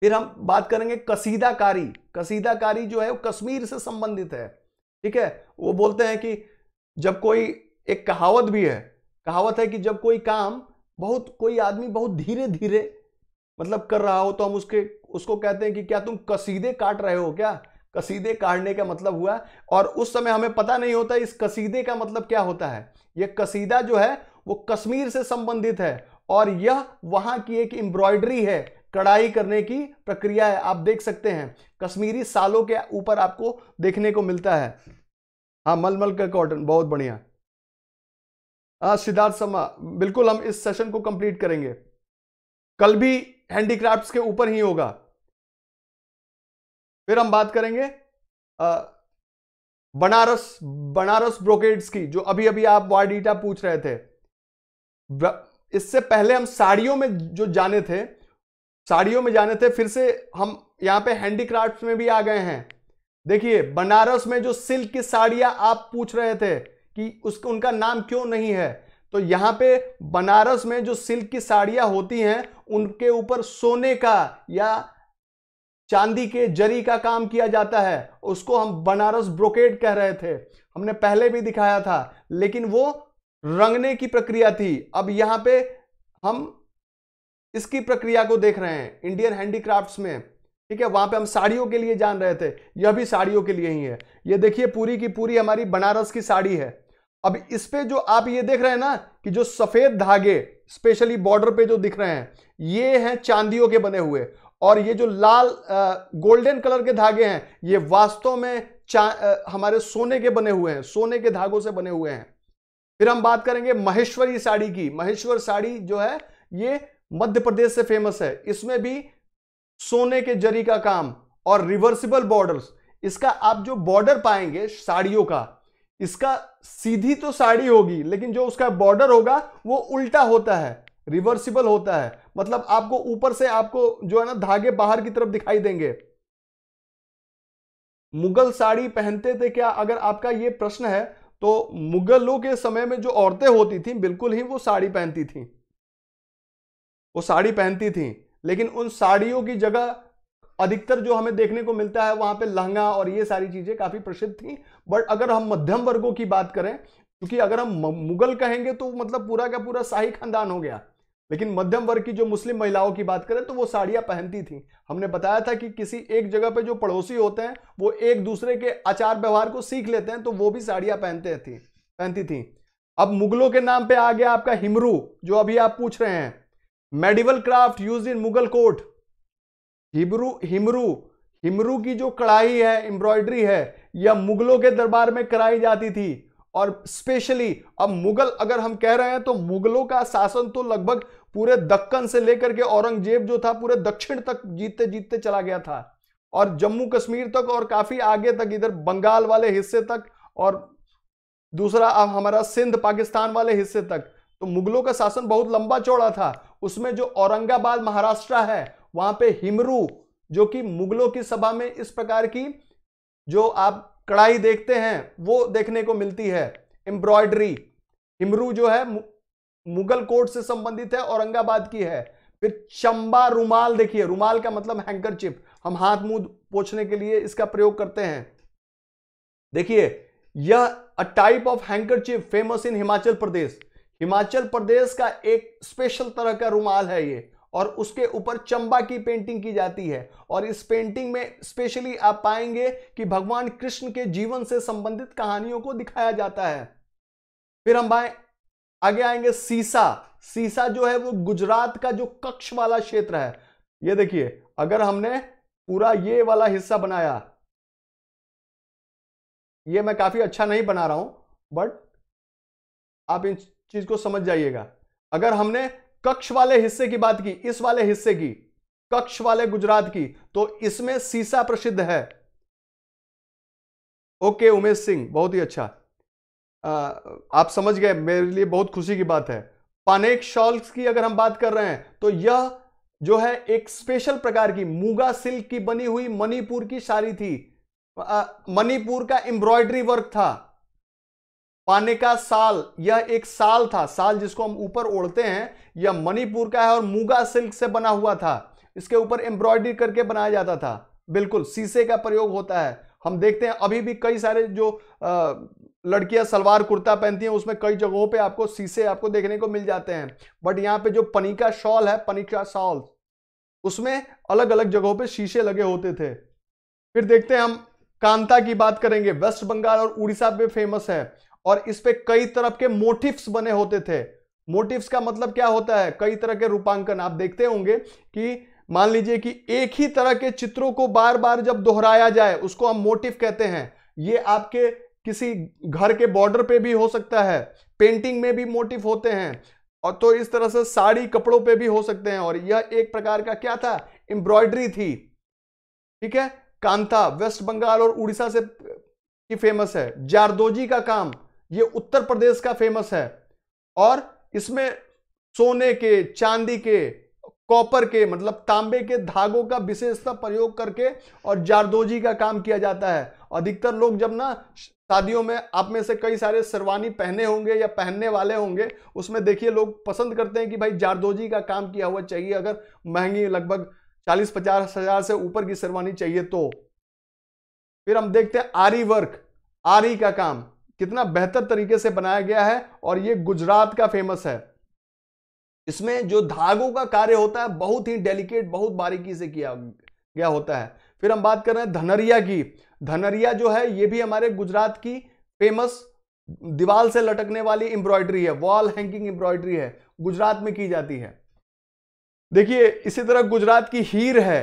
फिर हम बात करेंगे कसीदाकारी कसीदाकारी जो है वो कश्मीर से संबंधित है ठीक है वो बोलते हैं कि जब कोई एक कहावत भी है कहावत है कि जब कोई काम बहुत कोई आदमी बहुत धीरे धीरे मतलब कर रहा हो तो हम उसके उसको कहते हैं कि क्या तुम कसीदे काट रहे हो क्या कसीदे काटने का मतलब हुआ और उस समय हमें पता नहीं होता इस कसीदे का मतलब क्या होता है यह कसीदा जो है वो कश्मीर से संबंधित है और यह वहां की एक एम्ब्रॉयडरी है कढ़ाई करने की प्रक्रिया है आप देख सकते हैं कश्मीरी सालों के ऊपर आपको देखने को मिलता है हाँ मलमल का कॉटन बहुत बढ़िया हाँ सिद्धार्थ समा बिल्कुल हम इस सेशन को कंप्लीट करेंगे कल भी हैंडीक्राफ्ट्स के ऊपर ही होगा फिर हम बात करेंगे आ, बनारस बनारस ब्रोकेड्स की जो अभी अभी आप वार्डीटा पूछ रहे थे इससे पहले हम साड़ियों में जो जाने थे साड़ियों में जाने थे फिर से हम यहां पे हैंडीक्राफ्ट में भी आ गए हैं देखिए बनारस में जो सिल्क की साड़ियां आप पूछ रहे थे कि उसका उनका नाम क्यों नहीं है तो यहाँ पे बनारस में जो सिल्क की साड़ियाँ होती हैं उनके ऊपर सोने का या चांदी के जरी का काम किया जाता है उसको हम बनारस ब्रोकेड कह रहे थे हमने पहले भी दिखाया था लेकिन वो रंगने की प्रक्रिया थी अब यहाँ पे हम इसकी प्रक्रिया को देख रहे हैं इंडियन हैंडीक्राफ्ट्स में ठीक है वहां पे हम साड़ियों के लिए जान रहे थे यह भी साड़ियों के लिए ही है ये देखिए पूरी की पूरी हमारी बनारस की साड़ी है अब इस पे जो आप ये देख रहे हैं ना कि जो सफेद धागे स्पेशली बॉर्डर पे जो दिख रहे हैं ये हैं चांदियों के बने हुए और ये जो लाल गोल्डन कलर के धागे हैं ये वास्तव में आ, हमारे सोने के बने हुए हैं सोने के धागों से बने हुए हैं फिर हम बात करेंगे महेश्वरी साड़ी की महेश्वर साड़ी जो है ये मध्य प्रदेश से फेमस है इसमें भी सोने के जरी का काम और रिवर्सिबल बॉर्डर्स इसका आप जो बॉर्डर पाएंगे साड़ियों का इसका सीधी तो साड़ी होगी लेकिन जो उसका बॉर्डर होगा वो उल्टा होता है रिवर्सिबल होता है मतलब आपको ऊपर से आपको जो है ना धागे बाहर की तरफ दिखाई देंगे मुगल साड़ी पहनते थे क्या अगर आपका ये प्रश्न है तो मुगलों के समय में जो औरतें होती थी बिल्कुल ही वो साड़ी पहनती थी वो साड़ी पहनती थी लेकिन उन साड़ियों की जगह अधिकतर जो हमें देखने को मिलता है वहां पे लहंगा और ये सारी चीजें काफी प्रसिद्ध थी बट अगर हम मध्यम वर्गों की बात करें क्योंकि अगर हम मुगल कहेंगे तो मतलब पूरा का पूरा शाही खानदान हो गया लेकिन मध्यम वर्ग की जो मुस्लिम महिलाओं की बात करें तो वो साड़ियां पहनती थी हमने बताया था कि किसी एक जगह पे जो पड़ोसी होते हैं वो एक दूसरे के आचार व्यवहार को सीख लेते हैं तो वो भी साड़ियां पहनते थी पहनती थी अब मुगलों के नाम पे आ गया आपका हिमरू जो अभी आप पूछ रहे हैं medieval craft use in Mughal court Himru Himru Himru की जो कढ़ाई है एम्ब्रॉयडरी है यह मुगलों के दरबार में कराई जाती थी और स्पेशली अब मुगल अगर हम कह रहे हैं तो मुगलों का शासन तो लगभग पूरे दक्कन से लेकर के औरंगजेब जो था पूरे दक्षिण तक जीतते जीतते चला गया था और जम्मू कश्मीर तक और काफी आगे तक इधर बंगाल वाले हिस्से तक और दूसरा अब हमारा सिंध पाकिस्तान वाले हिस्से तक तो मुगलों का शासन बहुत लंबा चौड़ा था उसमें जो औरंगाबाद महाराष्ट्र है वहां पे हिमरू जो कि मुगलों की सभा में इस प्रकार की जो आप कढ़ाई देखते हैं वो देखने को मिलती है एम्ब्रॉयडरी हिमरू जो है मुगल कोर्ट से संबंधित है औरंगाबाद की है फिर चंबा रुमाल देखिए रुमाल का मतलब हैंकर हम हाथ मुंह पोछने के लिए इसका प्रयोग करते हैं देखिए यह a type of hanker famous in Himachal Pradesh Himachal Pradesh का एक स्पेशल तरह का रुमाल है ये और उसके ऊपर चंबा की पेंटिंग की जाती है और इस पेंटिंग में स्पेशली आप पाएंगे कि भगवान कृष्ण के जीवन से संबंधित कहानियों को दिखाया जाता है फिर हम बाएं आगे आएंगे सीसा सीसा जो है वो गुजरात का जो कक्ष वाला क्षेत्र है ये देखिए अगर हमने पूरा ये वाला हिस्सा बनाया ये मैं काफी अच्छा नहीं बना रहा हूं बट आप इस चीज को समझ जाइएगा अगर हमने कक्ष वाले हिस्से की बात की इस वाले हिस्से की कक्ष वाले गुजरात की तो इसमें सीसा प्रसिद्ध है ओके उमेश सिंह बहुत ही अच्छा आ, आप समझ गए मेरे लिए बहुत खुशी की बात है पानेक शॉल्स की अगर हम बात कर रहे हैं तो यह जो है एक स्पेशल प्रकार की मूगा सिल्क की बनी हुई मणिपुर की साड़ी थी मणिपुर का एम्ब्रॉयडरी वर्क था पाने का साल यह एक साल था साल जिसको हम ऊपर ओढ़ते हैं यह मणिपुर का है और मुगा सिल्क से बना हुआ था इसके ऊपर एम्ब्रॉयडरी करके बनाया जाता था बिल्कुल शीशे का प्रयोग होता है हम देखते हैं अभी भी कई सारे जो लड़कियां सलवार कुर्ता पहनती हैं उसमें कई जगहों पे आपको शीशे आपको देखने को मिल जाते हैं बट यहाँ पे जो पनिका शॉल है पनिका शॉल उसमें अलग अलग जगहों पे शीशे लगे होते थे फिर देखते हैं हम कांता की बात करेंगे वेस्ट बंगाल और उड़ीसा में फेमस है और इस पे कई तरफ के मोटिफ्स बने होते थे मोटिफ्स का मतलब क्या होता है कई तरह के रूपांकन आप देखते होंगे कि मान लीजिए कि एक ही तरह के चित्रों को बार बार जब दोहराया जाए उसको हम मोटिव कहते हैं ये आपके किसी घर के बॉर्डर पे भी हो सकता है पेंटिंग में भी मोटिव होते हैं और तो इस तरह से साड़ी कपड़ों पे भी हो सकते हैं और यह एक प्रकार का क्या था एम्ब्रॉयडरी थी ठीक है कांता वेस्ट बंगाल और उड़ीसा से की फेमस है जारदोजी का काम ये उत्तर प्रदेश का फेमस है और इसमें सोने के चांदी के कॉपर के मतलब तांबे के धागों का विशेषता प्रयोग करके और जारदोजी का काम किया जाता है अधिकतर लोग जब ना शादियों में आप में से कई सारे शेरवानी पहने होंगे या पहनने वाले होंगे उसमें देखिए लोग पसंद करते हैं कि भाई जारदोजी का काम किया हुआ चाहिए अगर महंगी लगभग चालीस पचास हजार से ऊपर की शेरवानी चाहिए तो फिर हम देखते हैं आरी वर्क आरी का काम कितना बेहतर तरीके से बनाया गया है और ये गुजरात का फेमस है इसमें जो धागों का कार्य होता है बहुत ही डेलिकेट बहुत बारीकी से किया गया होता है फिर हम बात कर रहे हैं धनरिया की धनरिया जो है ये भी हमारे गुजरात की फेमस दीवाल से लटकने वाली एम्ब्रॉयडरी है वॉल हैंगिंग एम्ब्रॉयडरी है गुजरात में की जाती है देखिए इसी तरह गुजरात की हीर है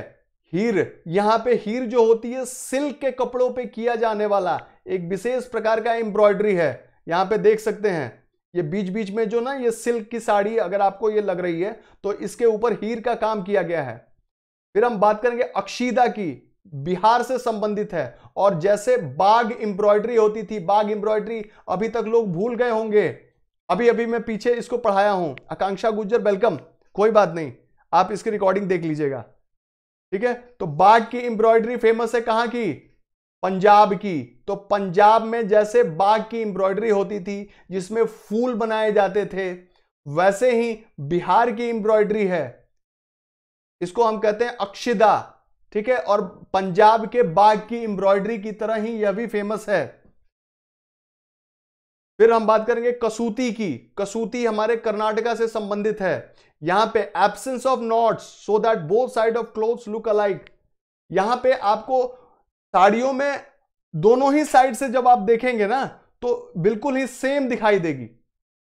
हीर यहां पे हीर जो होती है सिल्क के कपड़ों पे किया जाने वाला एक विशेष प्रकार का एम्ब्रॉयडरी है यहाँ पे देख सकते हैं ये बीच बीच में जो ना ये सिल्क की साड़ी अगर आपको ये लग रही है तो इसके ऊपर हीर का काम किया गया है फिर हम बात करेंगे अक्षीदा की बिहार से संबंधित है और जैसे बाघ एम्ब्रॉयडरी होती थी बाघ एम्ब्रॉयडरी अभी तक लोग भूल गए होंगे अभी अभी मैं पीछे इसको पढ़ाया हूं आकांक्षा गुज्जर वेलकम कोई बात नहीं आप इसकी रिकॉर्डिंग देख लीजिएगा ठीक है तो बाघ की एम्ब्रॉयडरी फेमस है कहां की पंजाब की तो पंजाब में जैसे बाघ की एम्ब्रॉयडरी होती थी जिसमें फूल बनाए जाते थे वैसे ही बिहार की एम्ब्रॉयडरी है इसको हम कहते हैं अक्षिदा ठीक है और पंजाब के बाग की एम्ब्रॉयडरी की तरह ही यह भी फेमस है फिर हम बात करेंगे कसूती की कसूती हमारे कर्नाटका से संबंधित है यहां पे absence of knots so that both side of cloths look alike यहां पे आपको साड़ियों में दोनों ही साइड से जब आप देखेंगे ना तो बिल्कुल ही सेम दिखाई देगी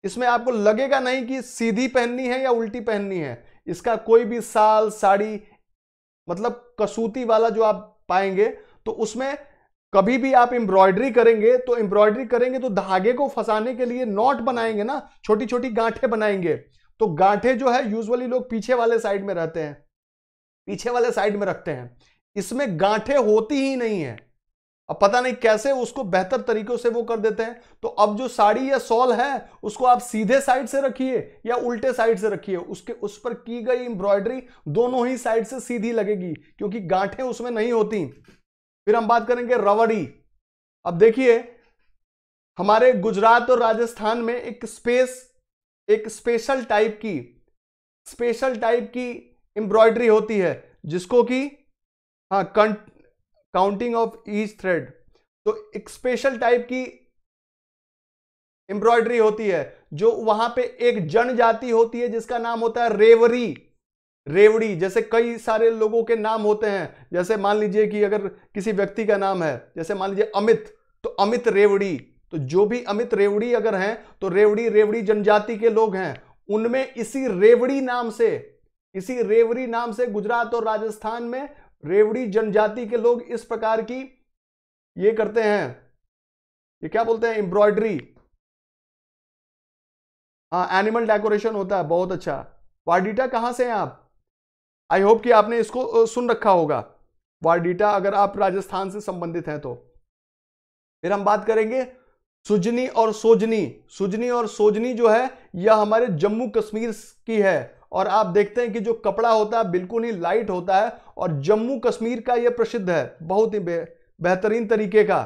इसमें आपको लगेगा नहीं कि सीधी पहननी है या उल्टी पहननी है इसका कोई भी साल साड़ी मतलब कसूती वाला जो आप पाएंगे तो उसमें कभी भी आप एम्ब्रॉयडरी करेंगे तो एम्ब्रॉयडरी करेंगे तो धागे को फंसाने के लिए नॉट बनाएंगे ना छोटी छोटी गांठे बनाएंगे तो गांठे जो है यूजुअली लोग पीछे वाले साइड में रहते हैं पीछे वाले साइड में रखते हैं इसमें गांठे होती ही नहीं है अब पता नहीं कैसे उसको बेहतर तरीकों से वो कर देते हैं तो अब जो साड़ी या सॉल है उसको आप सीधे साइड से रखिए या उल्टे साइड से रखिए उसके उस पर की गई एम्ब्रॉयडरी दोनों ही साइड से सीधी लगेगी क्योंकि गांठे उसमें नहीं होती फिर हम बात करेंगे रवड़ी अब देखिए हमारे गुजरात और राजस्थान में एक स्पेस एक स्पेशल टाइप की स्पेशल टाइप की एम्ब्रॉयडरी होती है जिसको कि हाँ काउंटिंग ऑफ ईच थ्रेड तो एक स्पेशल टाइप की एम्ब्रॉयडरी होती है जो वहां पे एक जनजाति होती है जिसका नाम होता है रेवरी रेवड़ी जैसे कई सारे लोगों के नाम होते हैं जैसे मान लीजिए कि अगर किसी व्यक्ति का नाम है जैसे मान लीजिए अमित तो अमित रेवड़ी तो जो भी अमित रेवड़ी अगर हैं तो रेवड़ी रेवड़ी जनजाति के लोग हैं उनमें इसी रेवड़ी नाम से इसी रेवड़ी नाम से गुजरात और राजस्थान में रेवड़ी जनजाति के लोग इस प्रकार की ये करते हैं ये क्या बोलते हैं एम्ब्रॉयडरी हाँ एनिमल डेकोरेशन होता है बहुत अच्छा वार्डिटा कहां से हैं आप आई होप कि आपने इसको सुन रखा होगा वार्डिटा अगर आप राजस्थान से संबंधित हैं तो फिर हम बात करेंगे सुजनी और सोजनी सुजनी और सोजनी जो है यह हमारे जम्मू कश्मीर की है और आप देखते हैं कि जो कपड़ा होता है बिल्कुल ही लाइट होता है और जम्मू कश्मीर का यह प्रसिद्ध है बहुत ही बेहतरीन तरीके का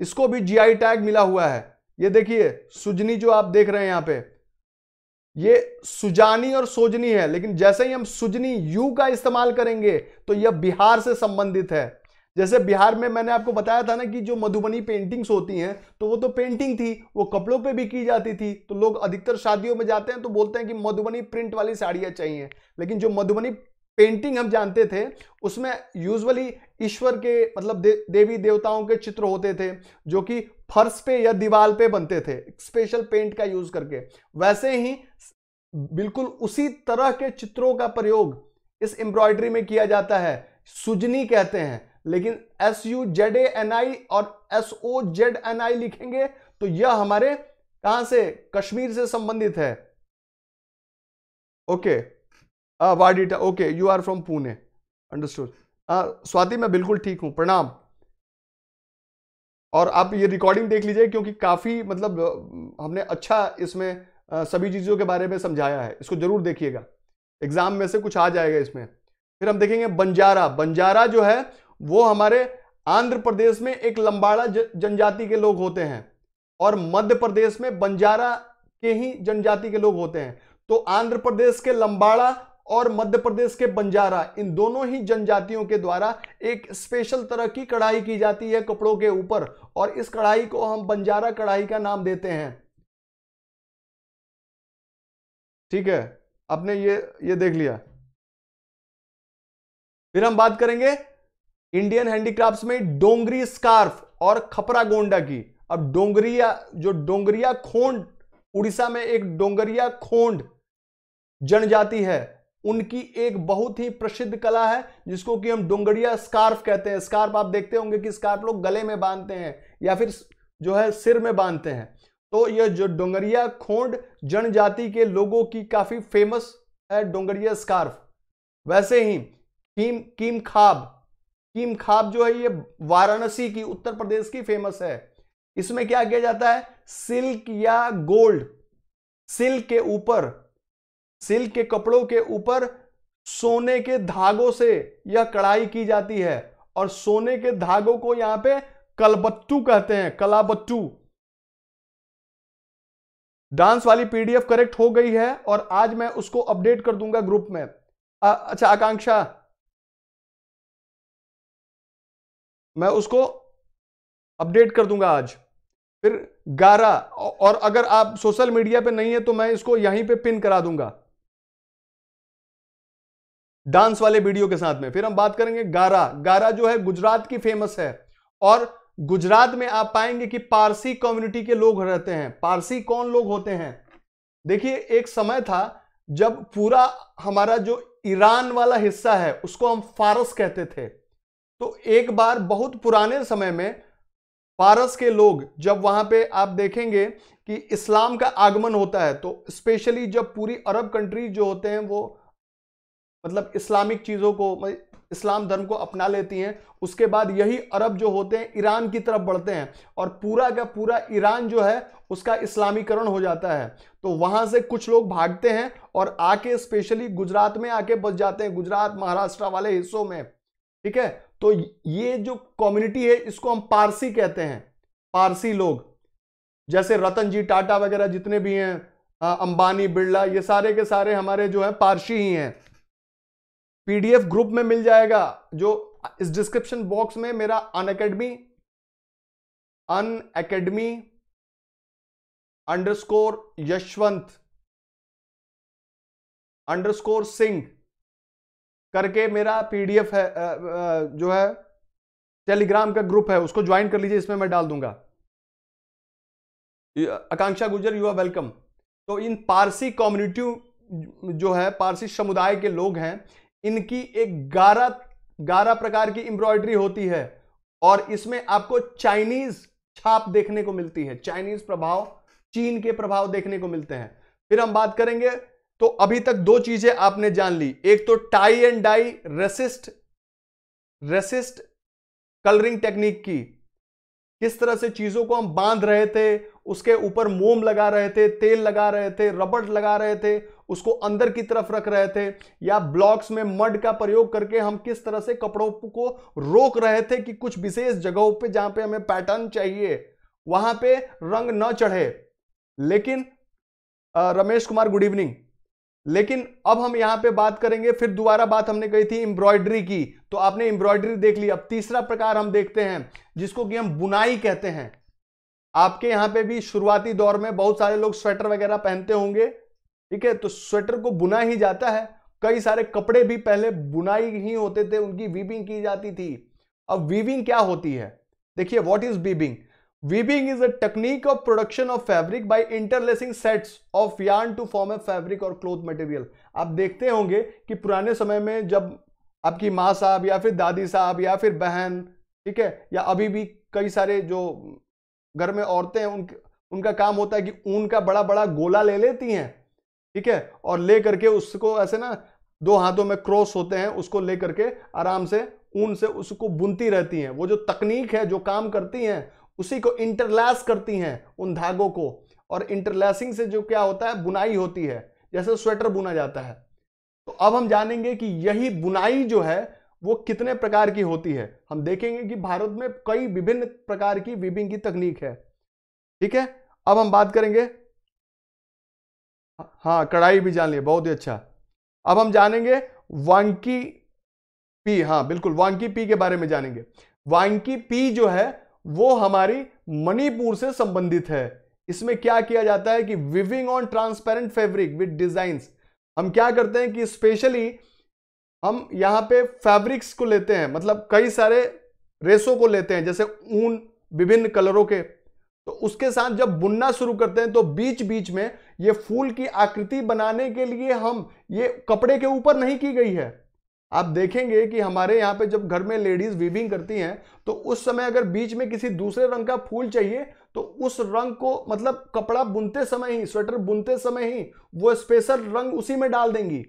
इसको भी जीआई टैग मिला हुआ है ये देखिए सुजनी जो आप देख रहे हैं यहाँ पे ये सुजानी और सोजनी है लेकिन जैसे ही हम सुजनी यू का इस्तेमाल करेंगे तो यह बिहार से संबंधित है जैसे बिहार में मैंने आपको बताया था ना कि जो मधुबनी पेंटिंग्स होती हैं तो वो तो पेंटिंग थी वो कपड़ों पे भी की जाती थी तो लोग अधिकतर शादियों में जाते हैं तो बोलते हैं कि मधुबनी प्रिंट वाली साड़ियाँ चाहिए लेकिन जो मधुबनी पेंटिंग हम जानते थे उसमें यूजुअली ईश्वर के मतलब दे, देवी देवताओं के चित्र होते थे जो कि फर्श पे या दीवार पे बनते थे स्पेशल पेंट का यूज करके वैसे ही बिल्कुल उसी तरह के चित्रों का प्रयोग इस एम्ब्रॉयडरी में किया जाता है सुजनी कहते हैं लेकिन S U Z A N I और S O Z N I लिखेंगे तो यह हमारे कहां से कश्मीर से संबंधित है okay Vadita okay you are from Pune understood Swati मैं बिल्कुल ठीक हूं प्रणाम और आप ये रिकॉर्डिंग देख लीजिए क्योंकि काफी मतलब हमने अच्छा इसमें सभी चीजों के बारे में समझाया है इसको जरूर देखिएगा एग्जाम में से कुछ आ जाएगा इसमें फिर हम देखेंगे बंजारा बंजारा जो है वो हमारे आंध्र प्रदेश में एक लंबाड़ा जनजाति के लोग होते हैं और मध्य प्रदेश में बंजारा के ही जनजाति के लोग होते हैं तो आंध्र प्रदेश के लंबाड़ा और मध्य प्रदेश के बंजारा इन दोनों ही जनजातियों के द्वारा एक स्पेशल तरह की कढ़ाई की जाती है कपड़ों के ऊपर और इस कढ़ाई को हम बंजारा कढ़ाई का नाम देते हैं ठीक है आपने ये ये देख लिया फिर हम बात करेंगे इंडियन हैंडीक्राफ्ट में डोंगरी स्कार्फ और खपरा गोंडा की अब डोंगरिया जो डोंगरिया खोंड उड़ीसा में एक डोंगरिया खोंड जनजाति है उनकी एक बहुत ही प्रसिद्ध कला है जिसको कि हम डोंगरिया स्कार्फ कहते हैं स्कार्फ आप देखते होंगे कि स्कार्फ लोग गले में बांधते हैं या फिर जो है सिर में बांधते हैं तो यह जो डोंगरिया खोंड जनजाति के लोगों की काफी फेमस है डोंगरिया स्कार्फ वैसे ही कीम कीम खाब कीम खाब जो है ये वाराणसी की उत्तर प्रदेश की फेमस है इसमें क्या किया जाता है सिल्क या गोल्ड सिल्क के ऊपर सिल्क के कपड़ों के ऊपर सोने के धागों से यह कढ़ाई की जाती है और सोने के धागों को यहां पे कलबत्तू कहते हैं कलाबत्तू डांस वाली पीडीएफ करेक्ट हो गई है और आज मैं उसको अपडेट कर दूंगा ग्रुप में आ, अच्छा आकांक्षा मैं उसको अपडेट कर दूंगा आज फिर गारा और अगर आप सोशल मीडिया पे नहीं है तो मैं इसको यहीं पे पिन करा दूंगा डांस वाले वीडियो के साथ में फिर हम बात करेंगे गारा गारा जो है गुजरात की फेमस है और गुजरात में आप पाएंगे कि पारसी कम्युनिटी के लोग रहते हैं पारसी कौन लोग होते हैं देखिए एक समय था जब पूरा हमारा जो ईरान वाला हिस्सा है उसको हम फारस कहते थे तो एक बार बहुत पुराने समय में पारस के लोग जब वहां पे आप देखेंगे कि इस्लाम का आगमन होता है तो स्पेशली जब पूरी अरब कंट्रीज जो होते हैं वो मतलब इस्लामिक चीज़ों को इस्लाम धर्म को अपना लेती हैं उसके बाद यही अरब जो होते हैं ईरान की तरफ बढ़ते हैं और पूरा का पूरा ईरान जो है उसका इस्लामीकरण हो जाता है तो वहां से कुछ लोग भागते हैं और आके स्पेशली गुजरात में आके बस जाते हैं गुजरात महाराष्ट्र वाले हिस्सों में ठीक है तो ये जो कम्युनिटी है इसको हम पारसी कहते हैं पारसी लोग जैसे रतन जी टाटा वगैरह जितने भी हैं अंबानी बिरला ये सारे के सारे हमारे जो है पारसी ही हैं पीडीएफ ग्रुप में मिल जाएगा जो इस डिस्क्रिप्शन बॉक्स में मेरा Unacademy Unacademy underscore Yashwant underscore Singh करके मेरा पीडीएफ है जो है टेलीग्राम का ग्रुप है उसको ज्वाइन कर लीजिए इसमें मैं डाल दूंगा आकांक्षा गुजर यू आर वेलकम तो इन पारसी कम्युनिटी जो है पारसी समुदाय के लोग हैं इनकी एक गारा गारा प्रकार की एम्ब्रॉयडरी होती है और इसमें आपको चाइनीज छाप देखने को मिलती है चाइनीज प्रभाव चीन के प्रभाव देखने को मिलते हैं फिर हम बात करेंगे तो अभी तक दो चीजें आपने जान ली एक तो tie and dye resist resist colouring technique की किस तरह से चीजों को हम बांध रहे थे उसके ऊपर मोम लगा रहे थे तेल लगा रहे थे रबड़ लगा रहे थे उसको अंदर की तरफ रख रहे थे या ब्लॉक्स में मड का प्रयोग करके हम किस तरह से कपड़ों को रोक रहे थे कि कुछ विशेष जगहों पे जहां पे हमें पैटर्न चाहिए वहां पे रंग न चढ़े लेकिन रमेश कुमार गुड इवनिंग लेकिन अब हम यहां पे बात करेंगे फिर दोबारा बात हमने कही थी एम्ब्रॉयडरी की तो आपने एम्ब्रॉयडरी देख ली अब तीसरा प्रकार हम देखते हैं जिसको कि हम बुनाई कहते हैं आपके यहां पे भी शुरुआती दौर में बहुत सारे लोग स्वेटर वगैरह पहनते होंगे ठीक है तो स्वेटर को बुना ही जाता है कई सारे कपड़े भी पहले बुनाई ही होते थे उनकी वीविंग की जाती थी अब वीविंग क्या होती है देखिए what is weaving Weaving is a technique of production of fabric by interlacing sets of yarn to form a fabric or cloth material. आप देखते होंगे कि पुराने समय में जब आपकी माँ साहब या फिर दादी साहब या फिर बहन ठीक है या अभी भी कई सारे जो घर में औरतें हैं उनके उनका काम होता है कि ऊन का बड़ा बड़ा गोला ले लेती हैं ठीक है और ले करके उसको ऐसे ना दो हाथों में क्रॉस होते हैं उसको ले करके आराम से ऊन से उसको बुनती रहती हैं वो जो तकनीक है जो काम करती हैं उसी को इंटरलैस करती हैं उन धागों को और इंटरलैसिंग से जो क्या होता है बुनाई होती है जैसे स्वेटर बुना जाता है तो अब हम जानेंगे कि यही बुनाई जो है वो कितने प्रकार की होती है हम देखेंगे कि भारत में कई विभिन्न प्रकार की विभिंग की तकनीक है ठीक है अब हम बात करेंगे हाँ कढ़ाई भी जान लिए बहुत ही अच्छा अब हम जानेंगे वांकी पी हाँ बिल्कुल वांकी पी के बारे में जानेंगे वांकी पी जो है वो हमारी मणिपुर से संबंधित है इसमें क्या किया जाता है कि weaving on transparent fabric with design हम क्या करते हैं कि स्पेशली हम यहाँ पे फैब्रिक्स को लेते हैं मतलब कई सारे रेसों को लेते हैं जैसे ऊन विभिन्न कलरों के तो उसके साथ जब बुनना शुरू करते हैं तो बीच बीच में ये फूल की आकृति बनाने के लिए हम ये कपड़े के ऊपर नहीं की गई है आप देखेंगे कि हमारे यहाँ पे जब घर में लेडीज वीविंग करती हैं तो उस समय अगर बीच में किसी दूसरे रंग का फूल चाहिए तो उस रंग को मतलब कपड़ा बुनते समय ही स्वेटर बुनते समय ही वो स्पेशल रंग उसी में डाल देंगी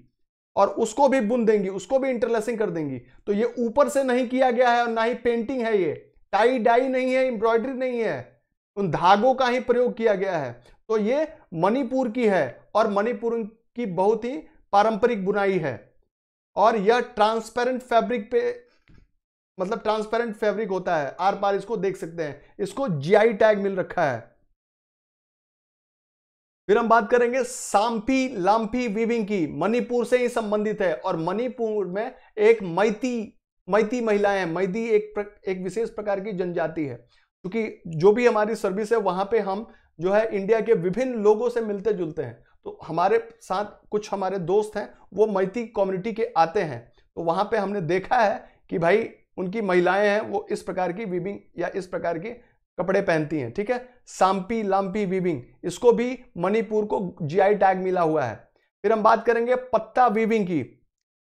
और उसको भी बुन देंगी उसको भी इंटरलेसिंग कर देंगी तो ये ऊपर से नहीं किया गया है और ना ही पेंटिंग है ये टाई डाई नहीं है एम्ब्रॉयडरी नहीं है उन धागों का ही प्रयोग किया गया है तो ये मणिपुर की है और मणिपुर की बहुत ही पारंपरिक बुनाई है और यह ट्रांसपेरेंट फैब्रिक पे मतलब ट्रांसपेरेंट फैब्रिक होता है आर पार इसको देख सकते हैं इसको जीआई टैग मिल रखा है फिर हम बात करेंगे सांपी लाम्पी वीविंग की मणिपुर से ही संबंधित है और मणिपुर में एक मैती मैती महिलाएं मैती एक प्र, एक विशेष प्रकार की जनजाति है क्योंकि जो भी हमारी सर्विस है वहां पे हम जो है इंडिया के विभिन्न लोगों से मिलते जुलते हैं तो हमारे साथ कुछ हमारे दोस्त हैं वो मैती कम्युनिटी के आते हैं तो वहां पे हमने देखा है कि भाई उनकी महिलाएं हैं वो इस प्रकार की वीबिंग या इस प्रकार के कपड़े पहनती हैं ठीक है सांपी लाम्पी वीबिंग इसको भी मणिपुर को जीआई टैग मिला हुआ है फिर हम बात करेंगे पत्ता वीबिंग की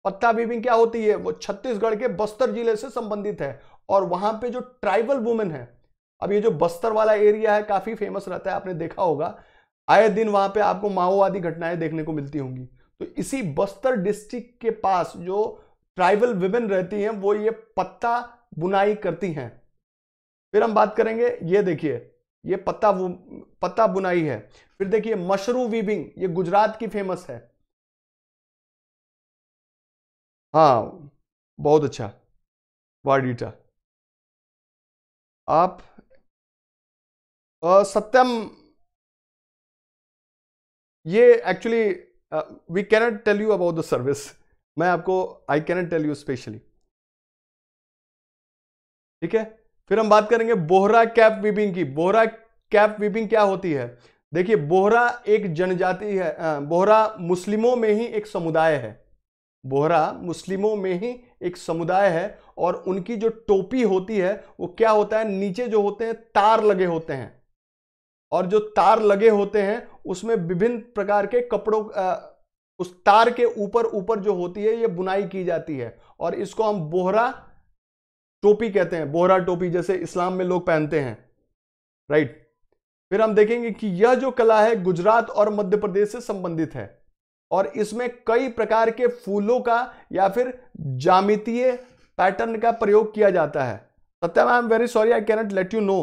पत्ता वीबिंग क्या होती है वो छत्तीसगढ़ के बस्तर जिले से संबंधित है और वहां पे जो ट्राइबल वुमेन है अब ये जो बस्तर वाला एरिया है काफी फेमस रहता है आपने देखा होगा आए दिन वहां पे आपको माओवादी घटनाएं देखने को मिलती होंगी तो इसी बस्तर डिस्ट्रिक्ट के पास जो ट्राइबल विमेन रहती हैं वो ये पत्ता बुनाई करती हैं फिर हम बात करेंगे ये देखिए ये पत्ता पत्ता बुनाई है फिर देखिए मशरू वीबिंग ये गुजरात की फेमस है हाँ बहुत अच्छा वाडीटा आप सत्यम ये actually we cannot tell you about the service मैं आपको I cannot tell you specially ठीक है फिर हम बात करेंगे बोहरा कैप वीबिंग की बोहरा कैप वीबिंग क्या होती है देखिए बोहरा एक जनजाति है बोहरा मुस्लिमों में ही एक समुदाय है बोहरा मुस्लिमों में ही एक समुदाय है और उनकी जो टोपी होती है वो क्या होता है नीचे जो होते हैं तार लगे होते हैं और जो तार लगे होते हैं उसमें विभिन्न प्रकार के कपड़ों उस तार के ऊपर ऊपर जो होती है ये बुनाई की जाती है और इसको हम बोहरा टोपी कहते हैं बोहरा टोपी जैसे इस्लाम में लोग पहनते हैं राइट फिर हम देखेंगे कि यह जो कला है गुजरात और मध्य प्रदेश से संबंधित है और इसमें कई प्रकार के फूलों का या फिर जामितीय पैटर्न का प्रयोग किया जाता है Satya I am very sorry I cannot let you know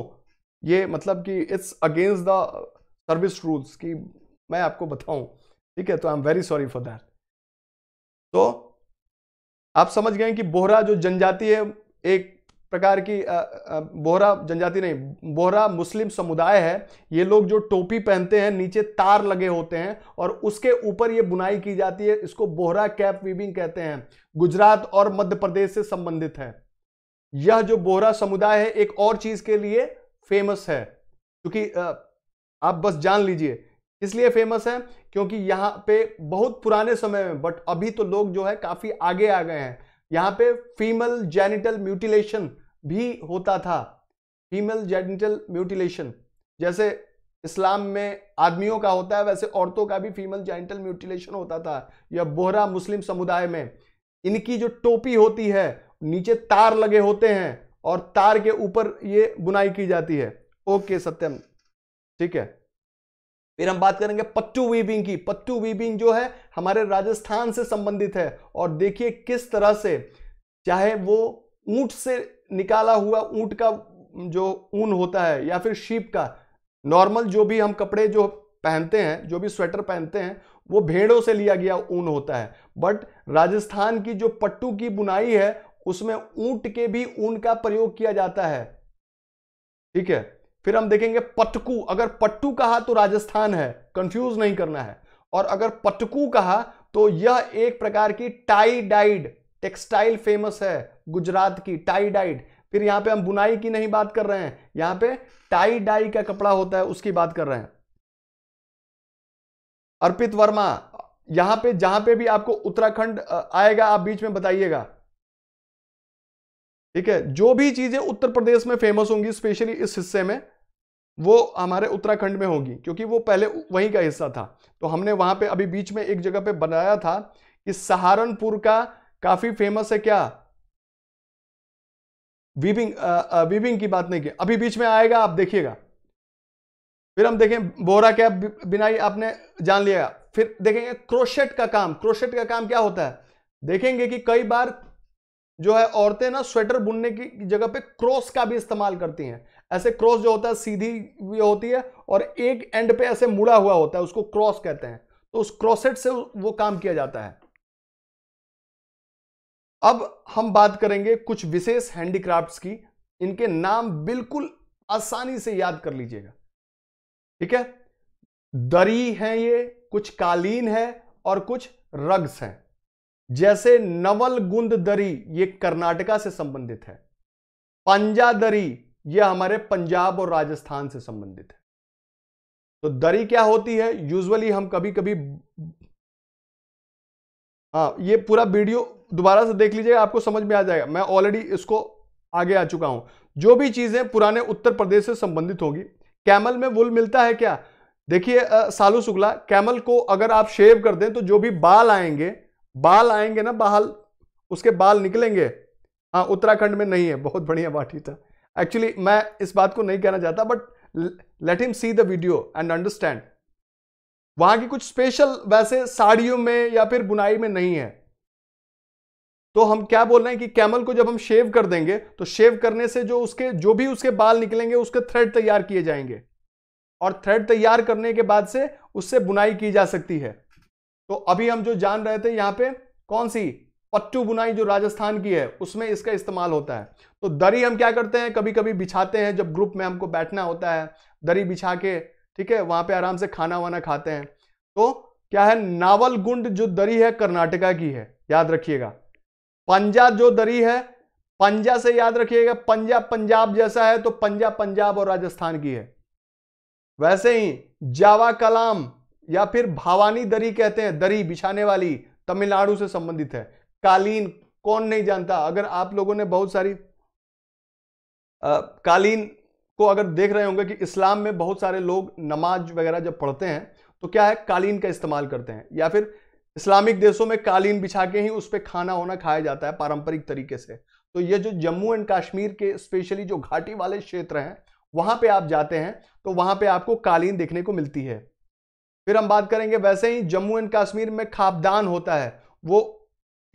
ये मतलब कि it's against the service rules की मैं आपको बताऊं ठीक है तो I am very sorry for that तो आप समझ गए कि बोहरा जो जनजाति है एक प्रकार की बोहरा जनजाति नहीं बोहरा मुस्लिम समुदाय है ये लोग जो टोपी पहनते हैं नीचे तार लगे होते हैं और उसके ऊपर ये बुनाई की जाती है इसको बोहरा कैप वीबिंग कहते हैं गुजरात और मध्य प्रदेश से संबंधित है यह जो बोहरा समुदाय है एक और चीज के लिए फेमस है क्योंकि आप बस जान लीजिए इसलिए फेमस है क्योंकि यहाँ पे बहुत पुराने समय में बट अभी तो लोग जो है काफ़ी आगे आ गए हैं यहाँ पे फीमेल जेनिटल म्यूटिलेशन भी होता था फीमेल जेनिटल म्यूटिलेशन जैसे इस्लाम में आदमियों का होता है वैसे औरतों का भी फीमेल जेनिटल म्यूटिलेशन होता था या बोहरा मुस्लिम समुदाय में इनकी जो टोपी होती है नीचे तार लगे होते हैं और तार के ऊपर ये बुनाई की जाती है ओके सत्यम ठीक है फिर हम बात करेंगे पट्टू वीबिंग की पट्टू वीबिंग जो है हमारे राजस्थान से संबंधित है और देखिए किस तरह से चाहे वो ऊंट से निकाला हुआ ऊंट का जो ऊन होता है या फिर शीप का नॉर्मल जो भी हम कपड़े जो पहनते हैं जो भी स्वेटर पहनते हैं वो भेड़ों से लिया गया ऊन होता है बट राजस्थान की जो पट्टू की बुनाई है उसमें ऊंट के भी ऊन का प्रयोग किया जाता है ठीक है फिर हम देखेंगे पटकू अगर पट्टू कहा तो राजस्थान है कंफ्यूज नहीं करना है और अगर पटकू कहा तो यह एक प्रकार की टाई डाइड टेक्सटाइल फेमस है गुजरात की टाई डाइड फिर यहां पे हम बुनाई की नहीं बात कर रहे हैं यहां पे टाई डाई का कपड़ा होता है उसकी बात कर रहे हैं अर्पित वर्मा यहां पे जहां पे भी आपको उत्तराखंड आएगा आप बीच में बताइएगा ठीक है जो भी चीजें उत्तर प्रदेश में फेमस होंगी स्पेशली इस हिस्से में वो हमारे उत्तराखंड में होगी क्योंकि वो पहले वहीं का हिस्सा था तो हमने वहां पे अभी बीच में एक जगह पे बनाया था कि सहारनपुर का काफ़ी फेमस है क्या वीबिंग वीबिंग की बात नहीं की अभी बीच में आएगा आप देखिएगा फिर हम देखें बोरा क्या बिनाई आपने जान लिया फिर देखेंगे क्रोशेट का काम क्रोशेट का काम क्या होता है देखेंगे कि कई बार जो है औरतें ना स्वेटर बुनने की जगह पे क्रॉस का भी इस्तेमाल करती हैं ऐसे क्रॉस जो होता है सीधी होती है और एक एंड पे ऐसे मुड़ा हुआ होता है उसको क्रॉस कहते हैं तो उस क्रॉसेट से वो काम किया जाता है अब हम बात करेंगे कुछ विशेष हैंडीक्राफ्ट्स की इनके नाम बिल्कुल आसानी से याद कर लीजिएगा ठीक है दरी है ये कुछ कालीन है और कुछ रग्स हैं जैसे नवल गुंद दरी ये कर्नाटका से संबंधित है पंजा दरी यह हमारे पंजाब और राजस्थान से संबंधित है तो दरी क्या होती है यूजुअली हम कभी कभी हाँ ये पूरा वीडियो दोबारा से देख लीजिएगा आपको समझ में आ जाएगा मैं ऑलरेडी इसको आगे आ चुका हूं जो भी चीजें पुराने उत्तर प्रदेश से संबंधित होगी कैमल में वुल मिलता है क्या देखिए सालू शुक्ला कैमल को अगर आप शेव कर दें तो जो भी बाल आएंगे बाल आएंगे ना बाल उसके बाल निकलेंगे हाँ उत्तराखंड में नहीं है बहुत बढ़िया बाटी था एक्चुअली मैं इस बात को नहीं कहना चाहता but let him see the video and understand वहां की कुछ स्पेशल वैसे साड़ियों में या फिर बुनाई में नहीं है तो हम क्या बोल रहे हैं कि कैमल को जब हम शेव कर देंगे तो शेव करने से जो उसके जो भी उसके बाल निकलेंगे उसके थ्रेड तैयार किए जाएंगे और थ्रेड तैयार करने के बाद से उससे बुनाई की जा सकती है तो अभी हम जो जान रहे थे यहां पे कौन सी पट्टू बुनाई जो राजस्थान की है उसमें इसका इस्तेमाल होता है तो दरी हम क्या करते हैं कभी कभी बिछाते हैं जब ग्रुप में हमको बैठना होता है दरी बिछा के ठीक है वहां पे आराम से खाना वाना खाते हैं तो क्या है नावल गुंड जो दरी है कर्नाटका की है याद रखिएगा पंजा जो दरी है पंजा से याद रखिएगा पंजा पंजाब जैसा है तो पंजा पंजाब और राजस्थान की है वैसे ही जावा कलाम या फिर भावानी दरी कहते हैं दरी बिछाने वाली तमिलनाडु से संबंधित है कालीन कौन नहीं जानता अगर आप लोगों ने बहुत सारी आ, कालीन को अगर देख रहे होंगे कि इस्लाम में बहुत सारे लोग नमाज वगैरह जब पढ़ते हैं तो क्या है कालीन का इस्तेमाल करते हैं या फिर इस्लामिक देशों में कालीन बिछा के ही उस पर खाना होना खाया जाता है पारंपरिक तरीके से तो ये जो जम्मू एंड कश्मीर के स्पेशली जो घाटी वाले क्षेत्र हैं वहां पे आप जाते हैं तो वहां पे आपको कालीन देखने को मिलती है फिर हम बात करेंगे वैसे ही जम्मू एंड कश्मीर में खापदान होता है वो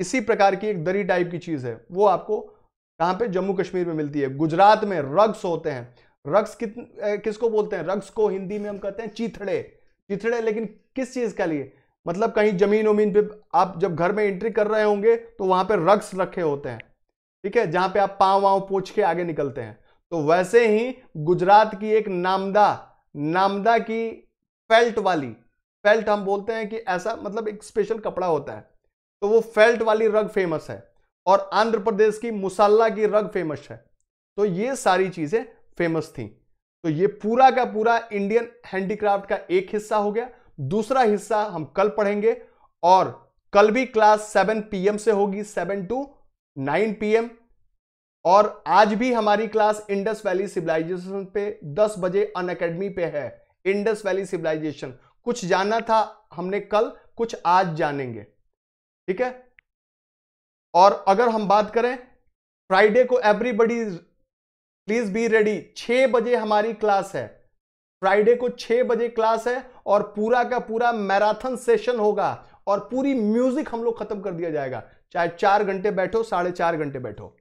इसी प्रकार की एक दरी टाइप की चीज़ है वो आपको कहां पे जम्मू कश्मीर में मिलती है गुजरात में रग्स होते हैं रग्स कितने किसको बोलते हैं रग्स को हिंदी में हम कहते हैं चीथड़े चिथड़े लेकिन किस चीज के लिए मतलब कहीं जमीन उमीन पे आप जब घर में एंट्री कर रहे होंगे तो वहां पे रग्स रखे होते हैं ठीक है जहां पे आप पांव वाव पोछ के आगे निकलते हैं तो वैसे ही गुजरात की एक नामदा नामदा की फेल्ट वाली फेल्ट हम बोलते हैं कि ऐसा मतलब एक स्पेशल कपड़ा होता है तो वो फेल्ट वाली रग फेमस है और आंध्र प्रदेश की मुसल्ला की रग फेमस है तो ये सारी चीज़ें फेमस थी तो ये पूरा का पूरा इंडियन हैंडीक्राफ्ट का एक हिस्सा हो गया दूसरा हिस्सा हम कल पढ़ेंगे और कल भी क्लास 7 पीएम से होगी 7 टू 9 पीएम और आज भी हमारी क्लास इंडस वैली सिविलाइजेशन पे 10 बजे अन अकेडमी पे है इंडस वैली सिविलाइजेशन कुछ जाना था हमने कल कुछ आज जानेंगे ठीक है और अगर हम बात करें फ्राइडे को एवरीबडी प्लीज बी रेडी छह बजे हमारी क्लास है फ्राइडे को छह बजे क्लास है और पूरा का पूरा मैराथन सेशन होगा और पूरी म्यूजिक हम लोग खत्म कर दिया जाएगा चाहे चार घंटे बैठो साढ़े चार घंटे बैठो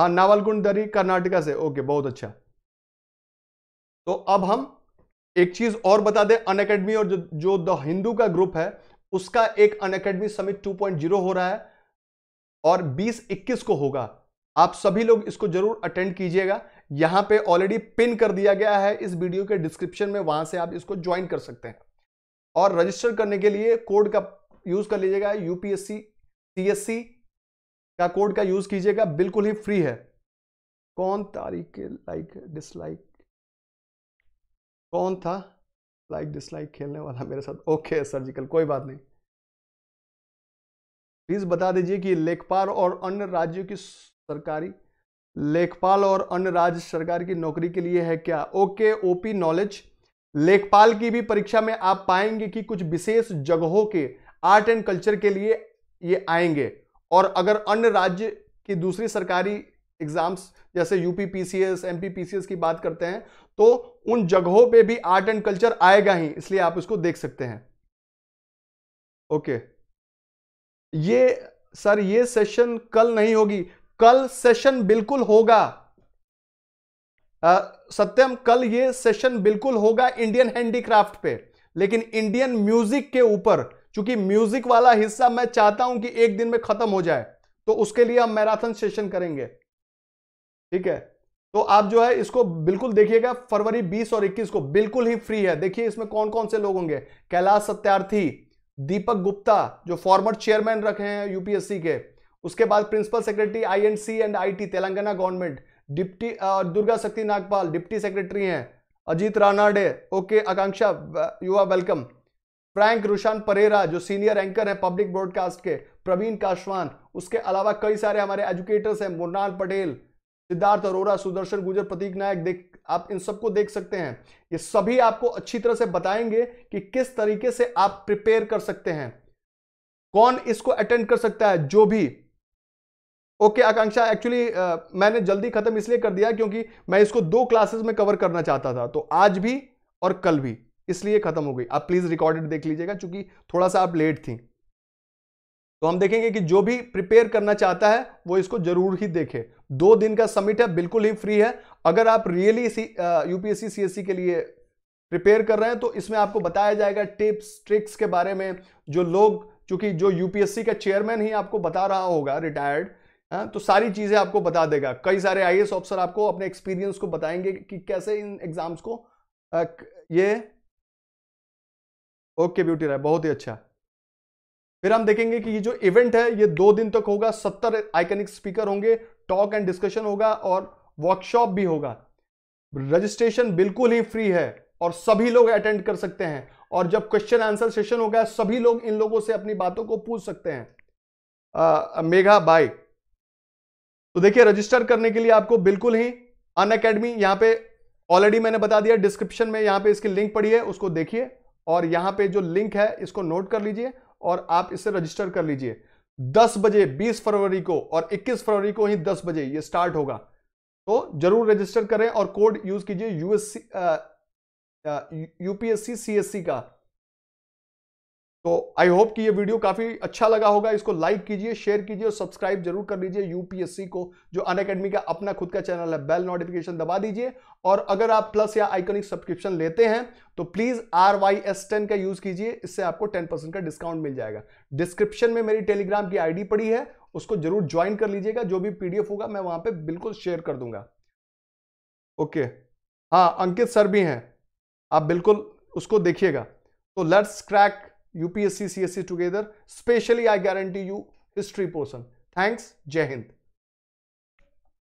हाँ नावलकुंड दरी कर्नाटका से ओके बहुत अच्छा तो अब हम एक चीज और बता दें अन और जो, जो द हिंदू का ग्रुप है उसका एक अन अकेडमी समिट जीरो हो रहा है और 20 को होगा आप सभी लोग इसको जरूर अटेंड कीजिएगा यहां पे ऑलरेडी पिन कर दिया गया है इस वीडियो के डिस्क्रिप्शन में वहां से आप इसको ज्वाइन कर सकते हैं और रजिस्टर करने के लिए कोड का यूज कर लीजिएगा यूपीएससी सीएससी का कोड का यूज कीजिएगा बिल्कुल ही फ्री है कौन तारीख लाइक डिसलाइक कौन था लाइक डिसलाइक खेलने वाला मेरे साथ ओके सर्जिकल कोई बात नहीं प्लीज बता दीजिए कि लेखपाल और अन्य राज्यों की सरकारी लेखपाल और अन्य राज्य सरकार की नौकरी के लिए है क्या ओके ओपी नॉलेज लेखपाल की भी परीक्षा में आप पाएंगे कि कुछ विशेष जगहों के आर्ट एंड कल्चर के लिए ये आएंगे और अगर अन्य राज्य की दूसरी सरकारी एग्जाम्स जैसे यूपी पीसीएस एमपी पीसीएस की बात करते हैं तो उन जगहों पे भी आर्ट एंड कल्चर आएगा ही इसलिए आप इसको देख सकते हैं ओके okay. ये सर ये सेशन कल नहीं होगी कल सेशन बिल्कुल होगा आ, सत्यम कल ये सेशन बिल्कुल होगा इंडियन हैंडीक्राफ्ट पे लेकिन इंडियन म्यूजिक के ऊपर चूंकि म्यूजिक वाला हिस्सा मैं चाहता हूं कि एक दिन में खत्म हो जाए तो उसके लिए हम मैराथन सेशन करेंगे ठीक है तो आप जो है इसको बिल्कुल देखिएगा फरवरी 20 और 21 को बिल्कुल ही फ्री है देखिए इसमें कौन कौन से लोग होंगे कैलाश सत्यार्थी दीपक गुप्ता जो फॉर्मर चेयरमैन रखे हैं यूपीएससी के उसके बाद principal secretary INC and IT Telangana government deputy Durga Shakti Nagpal deputy secretary हैं Ajit Ranade okay Akanksha you are welcome Frank Rushan Perera जो सीनियर एंकर है पब्लिक ब्रॉडकास्ट के प्रवीण काशवान उसके अलावा कई सारे हमारे एजुकेटर्स हैं मुरनाल पटेल सिद्धार्थ अरोरा सुदर्शन गुजर प्रतीक नायक देख आप इन सबको देख सकते हैं ये सभी आपको अच्छी तरह से बताएंगे कि किस तरीके से आप प्रिपेयर कर सकते हैं कौन इसको अटेंड कर सकता है जो भी ओके आकांक्षा एक्चुअली मैंने जल्दी खत्म इसलिए कर दिया क्योंकि मैं इसको दो क्लासेस में कवर करना चाहता था तो आज भी और कल भी इसलिए खत्म हो गई आप प्लीज रिकॉर्डेड देख लीजिएगा क्योंकि थोड़ा सा आप लेट थी तो हम देखेंगे कि जो भी प्रिपेयर करना चाहता है वो इसको जरूर ही देखे दो दिन का समिट है बिल्कुल ही फ्री है अगर आप रियली सी यूपीएससी सीएससी के लिए प्रिपेयर कर रहे हैं तो इसमें आपको बताया जाएगा टिप्स ट्रिक्स के बारे में जो लोग चूंकि जो यूपीएससी का चेयरमैन ही आपको बता रहा होगा रिटायर्ड तो सारी चीज़ें आपको बता देगा कई सारे आई ऑफिसर आपको अपने एक्सपीरियंस को बताएंगे कि कैसे इन एग्ज़ाम्स को ये ओके ब्यूटी राय बहुत ही अच्छा फिर हम देखेंगे कि ये जो इवेंट है ये दो दिन तक होगा सत्तर आइकनिक स्पीकर होंगे टॉक एंड डिस्कशन होगा और वर्कशॉप भी होगा रजिस्ट्रेशन बिल्कुल ही फ्री है और सभी लोग अटेंड कर सकते हैं और जब क्वेश्चन आंसर सेशन होगा सभी लोग इन लोगों से अपनी बातों को पूछ सकते हैं आ, मेघा बाय तो देखिए रजिस्टर करने के लिए आपको बिल्कुल ही अन अकेडमी यहां पर ऑलरेडी मैंने बता दिया डिस्क्रिप्शन में यहां पे इसकी लिंक पड़ी है उसको देखिए और यहां पे जो लिंक है इसको नोट कर लीजिए और आप इसे रजिस्टर कर लीजिए 10 बजे 20 फरवरी को और 21 फरवरी को ही 10 बजे ये स्टार्ट होगा तो जरूर रजिस्टर करें और कोड यूज कीजिए यूएससी यूपीएससी सीएससी का तो आई होप कि ये वीडियो काफ़ी अच्छा लगा होगा इसको लाइक कीजिए शेयर कीजिए और सब्सक्राइब जरूर कर लीजिए यूपीएससी को जो अन अकेडमी का अपना खुद का चैनल है बेल नोटिफिकेशन दबा दीजिए और अगर आप प्लस या आइकॉनिक सब्सक्रिप्शन लेते हैं तो please R Y S ten का यूज़ कीजिए इससे आपको टेन परसेंट का डिस्काउंट मिल जाएगा डिस्क्रिप्शन में मेरी टेलीग्राम की आईडी पड़ी है उसको जरूर ज्वाइन कर लीजिएगा जो भी पीडीएफ होगा मैं वहां पर बिल्कुल शेयर कर दूंगा ओके हाँ अंकित सर भी हैं आप बिल्कुल उसको देखिएगा तो let's crack UPSC, CSC together. Specially, I guarantee you history portion. Thanks. Jai Hind.